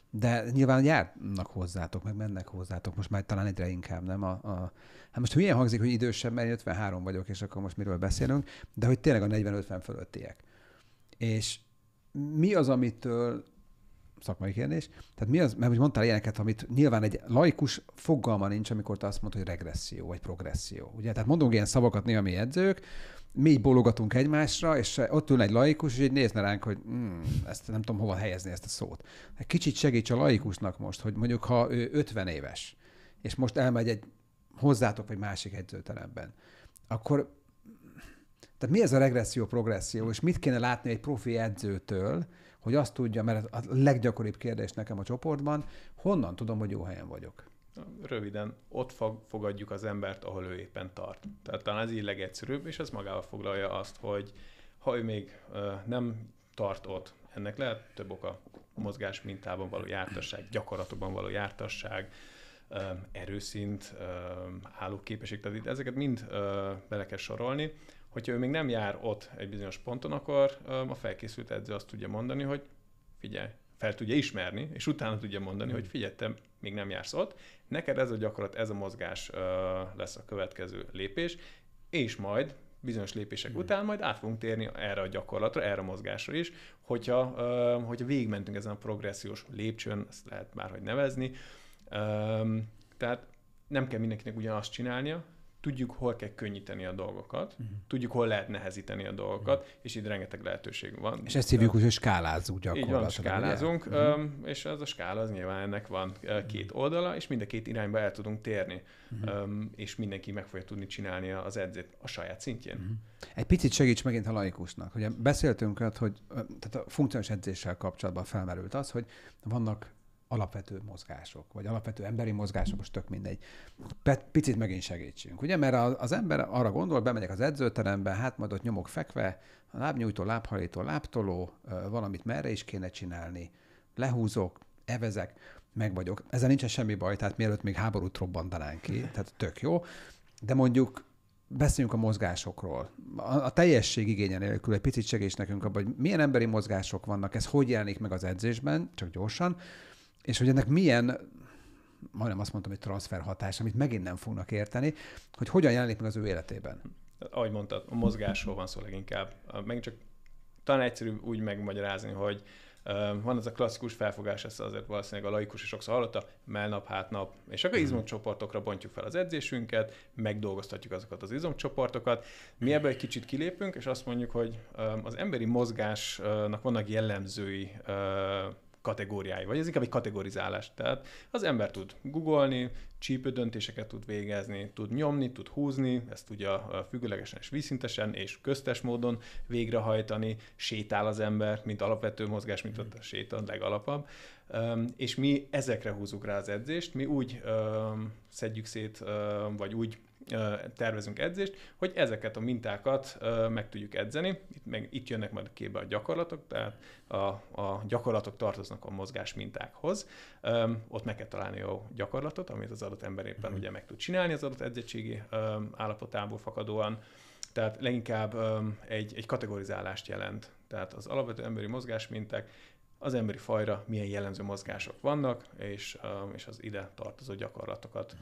de nyilván járnak hozzátok, meg mennek hozzátok, most már talán egyre inkább, nem? A, a... Hát most hülyen hangzik, hogy idősebb, mert 53 vagyok, és akkor most miről beszélünk, de hogy tényleg a 40-50 fölöttiek. És mi az, amitől szakmai kérdés. Tehát mi az, mert úgy mondtál ilyeneket, amit nyilván egy laikus fogalma nincs, amikor te azt mondod, hogy regresszió vagy progresszió. Ugye? Tehát mondunk ilyen szavakat néha mi edzők, mi így bólogatunk egymásra, és ott ül egy laikus, és így nézne ránk, hogy mm, ezt nem tudom hova helyezni ezt a szót. Kicsit segíts a laikusnak most, hogy mondjuk ha ő 50 éves, és most elmegy egy hozzátok vagy másik edzőteremben, akkor tehát mi ez a regresszió, progresszió, és mit kéne látni egy profi edzőtől, hogy azt tudja, mert a leggyakoribb kérdés nekem a csoportban, honnan tudom, hogy jó helyen vagyok? Röviden, ott fogadjuk az embert, ahol ő éppen tart. Tehát talán ez így legegyszerűbb, és ez magával foglalja azt, hogy ha ő még nem tart ott, ennek lehet több oka, mozgás mintában való jártasság, gyakorlatokban való jártasság, erőszint, állóképesség, tehát itt ezeket mind bele kell sorolni, hogyha ő még nem jár ott egy bizonyos ponton, akkor a felkészült edző azt tudja mondani, hogy figyelj, fel tudja ismerni, és utána tudja mondani, hmm. hogy figyelj, te még nem jársz ott, neked ez a gyakorlat, ez a mozgás lesz a következő lépés, és majd bizonyos lépések mm. után majd át fogunk térni erre a gyakorlatra, erre a mozgásra is, hogyha, hogyha végigmentünk ezen a progressziós lépcsőn, ezt lehet már hogy nevezni, tehát nem kell mindenkinek ugyanazt csinálnia, tudjuk, hol kell könnyíteni a dolgokat, uh-huh. tudjuk, hol lehet nehezíteni a dolgokat, uh-huh. és itt rengeteg lehetőség van. És ezt hívjuk, hogy skálázunk gyakorlatilag. Így van, skálázunk, uh-huh. és az a skála az nyilván ennek van két oldala, és mind a két irányba el tudunk térni, uh-huh. és mindenki meg fogja tudni csinálni az edzét a saját szintjén. Uh-huh. Egy picit segíts megint a laikusnak. Ugye beszéltünk hogy tehát a funkcionális edzéssel kapcsolatban felmerült az, hogy vannak alapvető mozgások, vagy alapvető emberi mozgások, most tök mindegy. Pe- picit megint segítsünk, ugye? Mert az ember arra gondol, bemegyek az edzőterembe, hát majd ott nyomok fekve, a lábnyújtó, lábhajító, lábtoló, valamit merre is kéne csinálni, lehúzok, evezek, meg vagyok. Ezzel nincsen semmi baj, tehát mielőtt még háborút robbantanánk ki, tehát tök jó. De mondjuk beszéljünk a mozgásokról. A, a teljesség igénye nélkül egy picit segíts nekünk abban, hogy milyen emberi mozgások vannak, ez hogy jelenik meg az edzésben, csak gyorsan, és hogy ennek milyen, majdnem azt mondtam, hogy transfer hatás, amit megint nem fognak érteni, hogy hogyan jelenik meg az ő életében. Ahogy mondtad, a mozgásról van szó leginkább. Meg csak talán egyszerű úgy megmagyarázni, hogy van ez a klasszikus felfogás, ezt azért valószínűleg a laikus is sokszor hallotta, melnap, hátnap, és akkor hmm. izomcsoportokra bontjuk fel az edzésünket, megdolgoztatjuk azokat az izomcsoportokat. Mi ebből egy kicsit kilépünk, és azt mondjuk, hogy az emberi mozgásnak vannak jellemzői kategóriái, vagy ez inkább egy kategorizálás. Tehát az ember tud googolni, csípő döntéseket tud végezni, tud nyomni, tud húzni, ezt tudja függőlegesen és vízszintesen és köztes módon végrehajtani, sétál az ember, mint alapvető mozgás, mint a séta, legalapabb. És mi ezekre húzunk rá az edzést, mi úgy szedjük szét, vagy úgy tervezünk edzést, hogy ezeket a mintákat meg tudjuk edzeni. Itt, meg, itt jönnek majd a képbe a gyakorlatok, tehát a, a gyakorlatok tartoznak a mozgás mintákhoz. Ott meg kell találni jó gyakorlatot, amit az adott ember éppen mm-hmm. ugye meg tud csinálni az adott edzettségi állapotából fakadóan. Tehát leginkább egy, egy kategorizálást jelent. Tehát az alapvető emberi mozgásminták az emberi fajra milyen jellemző mozgások vannak, és, és az ide tartozó gyakorlatokat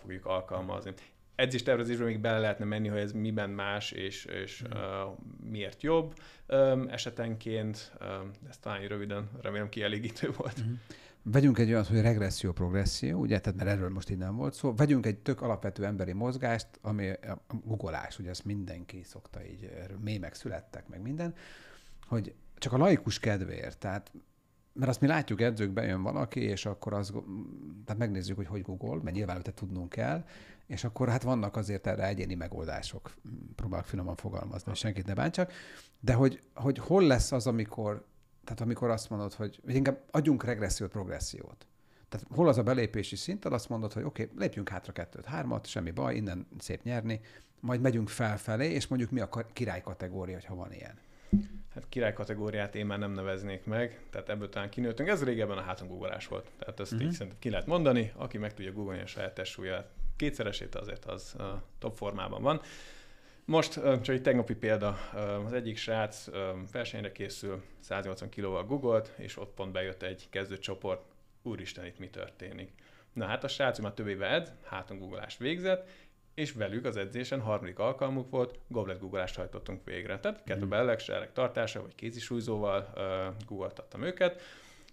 fogjuk alkalmazni edzés tervezésben még bele lehetne menni, hogy ez miben más, és, és mm. uh, miért jobb um, esetenként. Um, ez talán röviden, remélem kielégítő volt. Mm. Vegyünk egy olyan, hogy regresszió, progresszió, ugye, tehát mert erről most nem volt szó. Vegyünk egy tök alapvető emberi mozgást, ami a googolás, ugye ezt mindenki szokta így, mémek születtek, meg minden, hogy csak a laikus kedvéért, tehát mert azt mi látjuk edzők, bejön valaki, és akkor az, tehát megnézzük, hogy hogy Google, mert nyilván te tudnunk kell, és akkor hát vannak azért erre egyéni megoldások, próbálok finoman fogalmazni, hogy senkit ne bántsak, de hogy, hogy hol lesz az, amikor, tehát amikor azt mondod, hogy, hogy inkább adjunk regressziót, progressziót. Tehát hol az a belépési szint, azt mondod, hogy oké, okay, lépjünk hátra kettőt, hármat, semmi baj, innen szép nyerni, majd megyünk felfelé, és mondjuk mi a király kategória, ha van ilyen hát király kategóriát én már nem neveznék meg, tehát ebből talán kinőttünk. Ez régebben a hátunk googleás volt, tehát ezt uh-huh. így mhm. szerintem ki lehet mondani, aki meg tudja guggolni a saját testsúlyát kétszeresét, azért az uh, top formában van. Most csak egy tegnapi példa, az egyik srác versenyre készül, 180 kilóval googolt, és ott pont bejött egy kezdőcsoport, úristen, itt mi történik. Na hát a srác már több éve ed, háton googleás végzett, és velük az edzésen harmadik alkalmuk volt, gobletgugolást hajtottunk végre. Tehát kettő mhm. belleg, sereg tartása, vagy kézisújzóval uh, guggoltattam őket.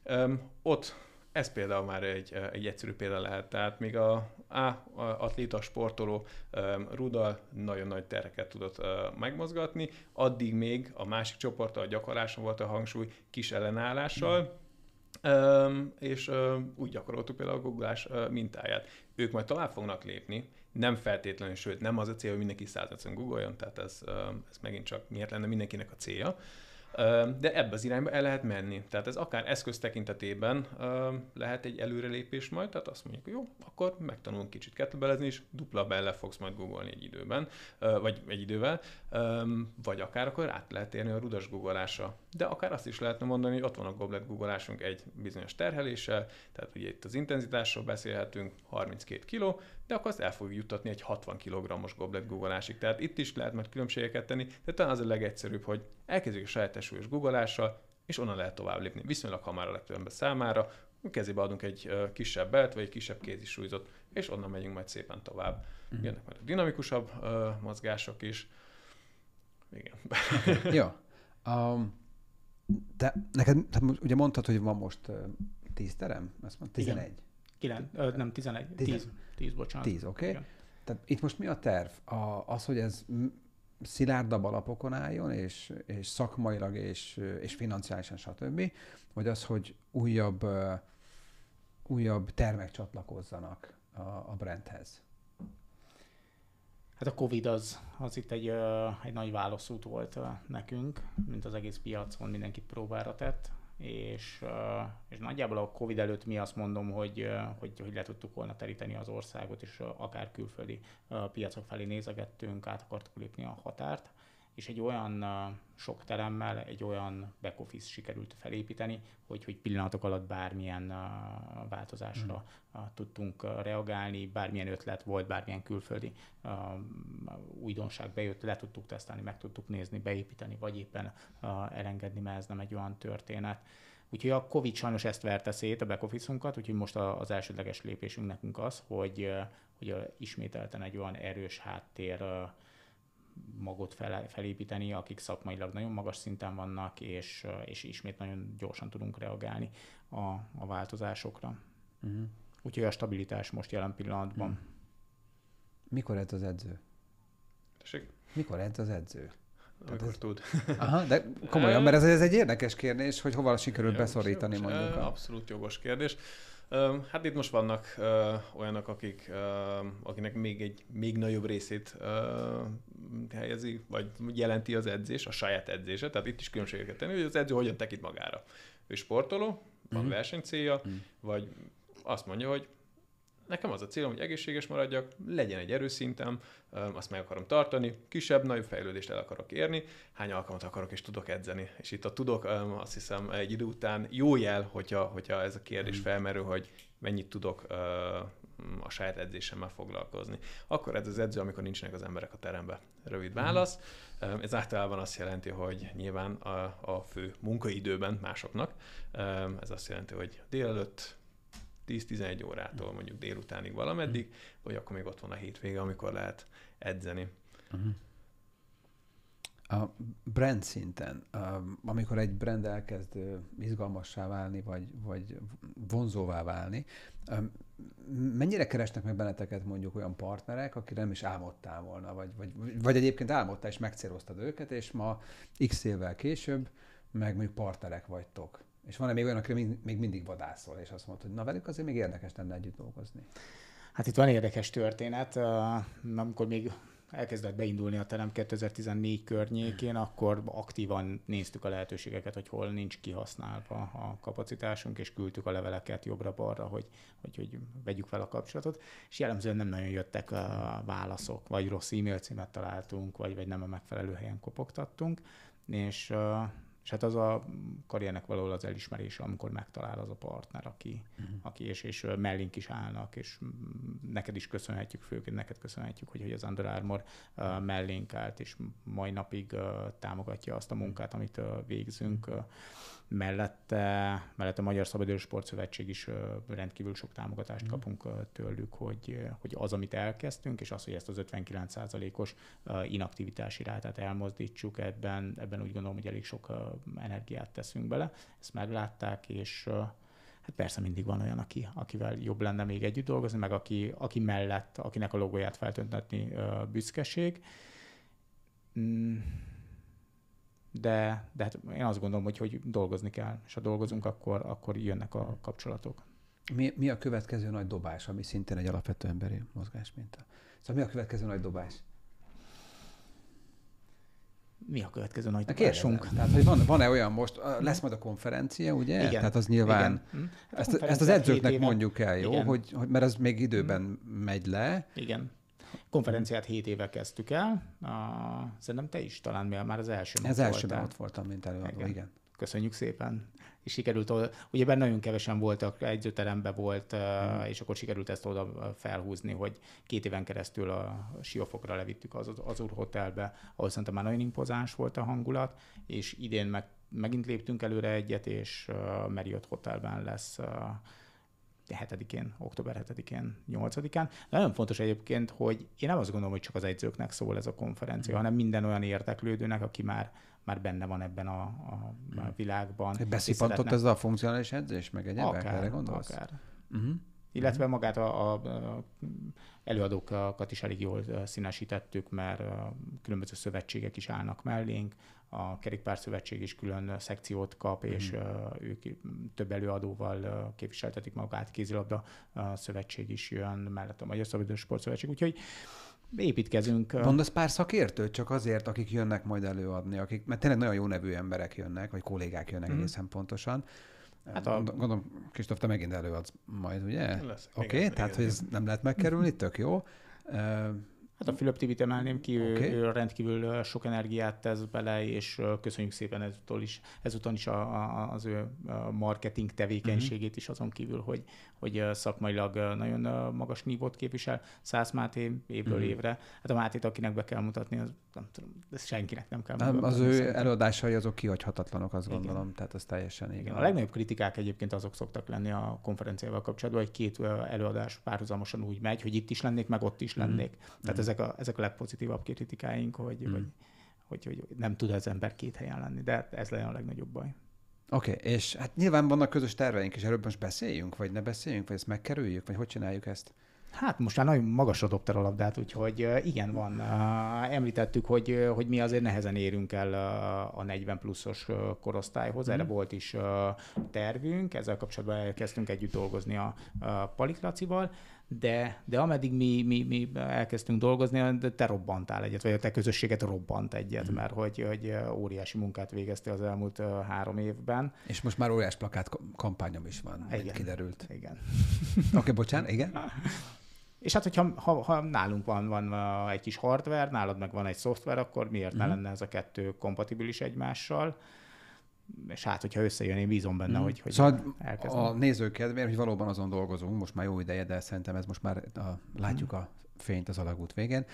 Um, ott ez például már egy, egy egyszerű példa lehet. Tehát még a, a atléta sportoló um, rudal nagyon nagy tereket tudott uh, megmozgatni, addig még a másik csoport a gyakorláson volt a hangsúly kis ellenállással, mm. Um, és um, úgy gyakoroltuk például a guggolás uh, mintáját. Ők majd tovább fognak lépni, nem feltétlenül, sőt nem az a cél, hogy mindenki 150 googoljon, tehát ez, ez megint csak miért lenne mindenkinek a célja, de ebbe az irányba el lehet menni. Tehát ez akár eszköz tekintetében lehet egy előrelépés majd, tehát azt mondjuk, hogy jó, akkor megtanulunk kicsit kettlebellezni, és dupla bele fogsz majd googolni egy időben, vagy egy idővel, vagy akár akkor át lehet érni a rudas googolásra. De akár azt is lehetne mondani, hogy ott van a goblet googolásunk egy bizonyos terheléssel, tehát ugye itt az intenzitásról beszélhetünk, 32 kg, de akkor azt el fogjuk juttatni egy 60 kg-os goblet guggolásig. Tehát itt is lehet majd különbségeket tenni, de talán az a legegyszerűbb, hogy elkezdjük a saját súlyos guggolással, és onnan lehet tovább lépni. Viszonylag hamar a legtöbb számára, kezébe adunk egy kisebb belt, vagy egy kisebb kézi és onnan megyünk majd szépen tovább. Mm. Jönnek majd a dinamikusabb ö, mozgások is. Igen. Jó. Um, de neked, ugye mondtad, hogy van most 10 terem? Azt mondtad, 11. Igen. 9, ö, nem 11, 10, 10, 10 bocsánat. 10, oké. Okay. Tehát itt most mi a terv? A, az, hogy ez szilárdabb alapokon álljon, és, és szakmailag, és, és financiálisan, stb., vagy az, hogy újabb, újabb termek csatlakozzanak a, a brandhez? Hát a Covid az, az itt egy, egy nagy válaszút volt nekünk, mint az egész piacon mindenkit próbára tett és, és nagyjából a Covid előtt mi azt mondom, hogy, hogy, hogy le tudtuk volna teríteni az országot, és akár külföldi piacok felé nézegettünk, át akartuk lépni a határt és egy olyan sok teremmel, egy olyan back office sikerült felépíteni, hogy, hogy pillanatok alatt bármilyen változásra hmm. tudtunk reagálni, bármilyen ötlet volt, bármilyen külföldi újdonság bejött, le tudtuk tesztelni, meg tudtuk nézni, beépíteni, vagy éppen elengedni, mert ez nem egy olyan történet. Úgyhogy a COVID sajnos ezt verte szét a back office-unkat, úgyhogy most az elsődleges lépésünk nekünk az, hogy, hogy ismételten egy olyan erős háttér magot fel, felépíteni, akik szakmailag nagyon magas szinten vannak, és, és ismét nagyon gyorsan tudunk reagálni a, a változásokra. Uh-huh. Úgyhogy a stabilitás most jelen pillanatban. Uh-huh. Mikor lett az edző? Tessék? Mikor lett az edző? Tehát Amikor ez... tud. <laughs> Aha, de komolyan, mert ez, ez egy érdekes kérdés, hogy hova sikerült jogos, beszorítani jogos, mondjuk. A... Abszolút jogos kérdés. Hát itt most vannak olyanok, akik, akinek még egy még nagyobb részét helyezi, vagy jelenti az edzés, a saját edzése, tehát itt is különbségeket tenni, hogy az edző hogyan tekint magára. Ő sportoló, van mm-hmm. verseny célja, mm-hmm. vagy azt mondja, hogy nekem az a célom, hogy egészséges maradjak, legyen egy erőszintem, azt meg akarom tartani, kisebb, nagyobb fejlődést el akarok érni, hány alkalmat akarok és tudok edzeni. És itt a tudok, azt hiszem egy idő után jó jel, hogyha, hogyha ez a kérdés mhm. felmerül, hogy mennyit tudok a saját edzésemmel foglalkozni. Akkor ez az edző, amikor nincsenek az emberek a terembe, Rövid válasz. Ez általában azt jelenti, hogy nyilván a, a fő munkaidőben másoknak. Ez azt jelenti, hogy délelőtt 10-11 órától mondjuk délutánig valameddig, vagy akkor még ott van a hétvége, amikor lehet edzeni. Uh-huh. A brand szinten, amikor egy brand elkezd izgalmassá válni, vagy, vagy vonzóvá válni, Mennyire keresnek meg benneteket mondjuk olyan partnerek, akire nem is álmodtál volna, vagy, vagy, vagy egyébként álmodtál és megcéloztad őket, és ma x évvel később meg mondjuk partnerek vagytok. És van-e még olyan, aki még mindig vadászol, és azt mondod, hogy na velük azért még érdekes lenne együtt dolgozni? Hát itt van érdekes történet. Amikor még elkezdett beindulni a terem 2014 környékén, akkor aktívan néztük a lehetőségeket, hogy hol nincs kihasználva a kapacitásunk, és küldtük a leveleket jobbra-balra, hogy, hogy, hogy vegyük fel a kapcsolatot, és jellemzően nem nagyon jöttek a uh, válaszok, vagy rossz e-mail címet találtunk, vagy, vagy nem a megfelelő helyen kopogtattunk, és uh, és hát az a karriernek való az elismerése, amikor megtalál az a partner, aki, uh-huh. aki és, és mellénk is állnak, és mm, neked is köszönhetjük, főként neked köszönhetjük, hogy, hogy az Under Armour uh, mellénk állt, és mai napig uh, támogatja azt a munkát, amit uh, végzünk. Uh, mellette, mellette a Magyar Szabadidős Sportszövetség is rendkívül sok támogatást mm. kapunk tőlük, hogy, hogy az, amit elkezdtünk, és az, hogy ezt az 59%-os inaktivitási rátát elmozdítsuk, ebben, ebben úgy gondolom, hogy elég sok energiát teszünk bele. Ezt meglátták, és Hát persze mindig van olyan, aki, akivel jobb lenne még együtt dolgozni, meg aki, aki mellett, akinek a logóját feltöntetni büszkeség. Mm de, de hát én azt gondolom, hogy, hogy dolgozni kell, és ha dolgozunk, akkor, akkor jönnek a kapcsolatok. Mi, mi a következő nagy dobás, ami szintén egy alapvető emberi mozgás minta? Szóval mi a következő nagy dobás? mi a következő nagy tudásunk? Tehát, hogy van, van-e olyan most, lesz majd a konferencia, ugye? Igen. Tehát az nyilván, Igen. Hát ezt, ezt az edzőknek mondjuk el, jó? Hogy, hogy, mert ez még időben Igen. Hm. megy le. Igen. Konferenciát 7 éve kezdtük el, a, szerintem te is talán már az első. Ez elsőben ott voltam, mint előadó, igen. igen. Köszönjük szépen. És sikerült, ugye benne nagyon kevesen voltak, egyzőteremben volt, mm. és akkor sikerült ezt oda felhúzni, hogy két éven keresztül a Siófokra levittük az, az Úr Hotelbe, ahol szerintem már nagyon impozáns volt a hangulat, és idén meg megint léptünk előre egyet, és uh, Marriott Hotelben lesz 7-én, október 7-én, 8-án. Nagyon fontos egyébként, hogy én nem azt gondolom, hogy csak az egyzőknek szól ez a konferencia, mm. hanem minden olyan érteklődőnek, aki már már benne van ebben a, a, a mm. világban. Beszipantott szeretne... ez a funkcionális edzés, meg egyébként? Akár, erre gondolsz? akár. Uh-huh. Illetve uh-huh. magát a, a, a előadókat is elég jól színesítettük, mert különböző szövetségek is állnak mellénk, a Kerékpárszövetség is külön szekciót kap, mm. és ők több előadóval képviseltetik magát, kézilabda szövetség is jön, mellett a Magyar Szabadidős Sportszövetség, úgyhogy építkezünk. Mondasz pár szakértőt csak azért, akik jönnek majd előadni, akik, mert tényleg nagyon jó nevű emberek jönnek, vagy kollégák jönnek mm. egészen pontosan. Hát a... Gondolom, Kristóf, te megint előadsz majd, ugye? Oké, okay? tehát igen. hogy ez nem lehet megkerülni, tök jó. Hát a Fülöp TV-t emelném ki, okay. ő, rendkívül sok energiát tesz bele, és köszönjük szépen ezúttal is, Ezután is a, a, az ő marketing tevékenységét uh-huh. is azon kívül, hogy hogy szakmailag nagyon magas nívót képvisel. Szász Máté évről mm. évre. Hát a Mátét, akinek be kell mutatni, az nem tudom, ez senkinek nem kell mutatni. Az ő szerintem. előadásai azok kihagyhatatlanok, azt igen. gondolom, tehát az teljesen igen. igen. A legnagyobb kritikák egyébként azok szoktak lenni a konferenciával kapcsolatban, hogy két előadás párhuzamosan úgy megy, hogy itt is lennék, meg ott is mhm. lennék. Mm. Tehát mm. Ezek, a, ezek a legpozitívabb kritikáink, hogy, mm. hogy hogy, hogy nem tud az ember két helyen lenni, de ez legyen a legnagyobb baj. Oké, okay, és hát nyilván vannak közös terveink, és erről most beszéljünk, vagy ne beszéljünk, vagy ezt megkerüljük, vagy hogy csináljuk ezt? Hát most már nagyon magasra dobta a labdát, úgyhogy igen, van. Említettük, hogy, hogy mi azért nehezen érünk el a 40 pluszos korosztályhoz, erre mm. volt is tervünk, ezzel kapcsolatban elkezdtünk együtt dolgozni a Palik Lacival de, de ameddig mi, mi, mi elkezdtünk dolgozni, te robbantál egyet, vagy a te közösséget robbant egyet, mm. mert hogy, hogy óriási munkát végeztél az elmúlt három évben. És most már óriás plakát kampányom is van, igen. kiderült. Igen. <laughs> Oké, okay, bocsánat, igen. És hát, hogyha ha, ha nálunk van, van egy kis hardware, nálad meg van egy szoftver, akkor miért mm. ne hmm. lenne ez a kettő kompatibilis egymással? és hát, hogyha összejön, én bízom benne, mm. hogy, hogy szóval elkezdem. a nézők kedvéért, hogy valóban azon dolgozunk, most már jó ideje, de szerintem ez most már a, látjuk mhm. a fényt az alagút végén,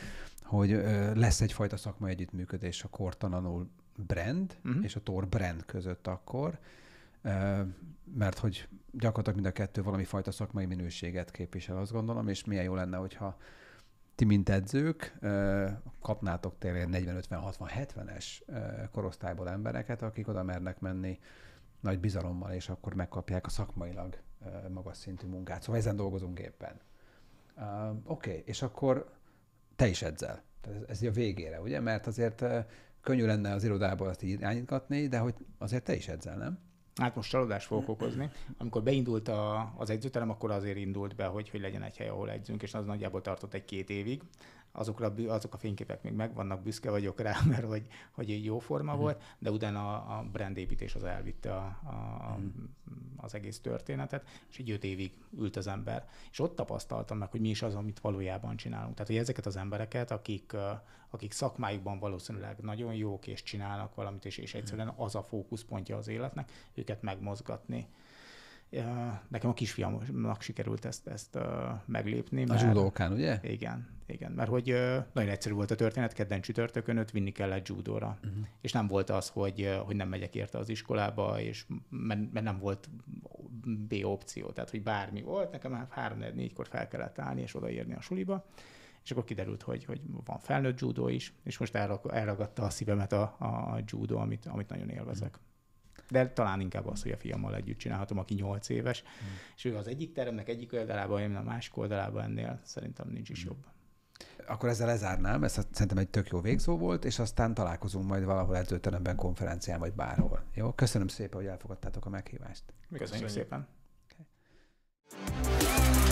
hogy ö, lesz egyfajta szakmai együttműködés a kortananul brand mm-hmm. és a Tor brand között akkor, ö, mert hogy gyakorlatilag mind a kettő valami fajta szakmai minőséget képvisel, azt gondolom, és milyen jó lenne, hogyha ti, mint edzők, kapnátok tényleg 40-50-60-70-es korosztályból embereket, akik oda mernek menni nagy bizalommal, és akkor megkapják a szakmailag magas szintű munkát. Szóval ezen dolgozunk éppen. Uh, Oké, okay. és akkor te is edzel. Tehát ez, ez a végére, ugye? Mert azért könnyű lenne az irodából azt így irányítgatni, de hogy azért te is edzel, nem? hát most csalódást fogok okozni. Amikor beindult a, az edzőterem, akkor azért indult be, hogy, hogy legyen egy hely, ahol edzünk, és az nagyjából tartott egy-két évig azokra azok a fényképek még megvannak, büszke vagyok rá, <laughs> mert hogy, hogy egy jó forma uh-huh. volt, de utána a, a brandépítés az elvitte a, a, uh-huh. az egész történetet, és így öt évig ült az ember. És ott tapasztaltam meg, hogy mi is az, amit valójában csinálunk. Tehát, hogy ezeket az embereket, akik, akik szakmájukban valószínűleg nagyon jók, és csinálnak valamit, és, és egyszerűen mhm. az a fókuszpontja az életnek, őket megmozgatni Nekem a kisfiamnak sikerült ezt, ezt meglépni. Mert, a judókán, ugye? Igen, igen, mert hogy nagyon egyszerű volt a történet, kedden csütörtökön őt vinni kellett judóra. Uh-huh. És nem volt az, hogy, hogy nem megyek érte az iskolába, és mert, nem volt B opció, tehát hogy bármi volt, nekem már hát három négykor fel kellett állni és odaérni a suliba és akkor kiderült, hogy, hogy van felnőtt judó is, és most elragadta a szívemet a, a judó, amit, amit nagyon élvezek. Uh-huh. De talán inkább az, hogy a fiammal együtt csinálhatom, aki 8 éves. Mm. És ő az egyik teremnek egyik oldalában, én a másik oldalában ennél szerintem nincs is mm. jobb. Akkor ezzel lezárnám, ez szerintem egy tök jó végzó volt, és aztán találkozunk majd valahol edzőteremben, konferencián, vagy bárhol. Jó? Köszönöm szépen, hogy elfogadtátok a meghívást. Köszönjük, Köszönjük szépen. Okay.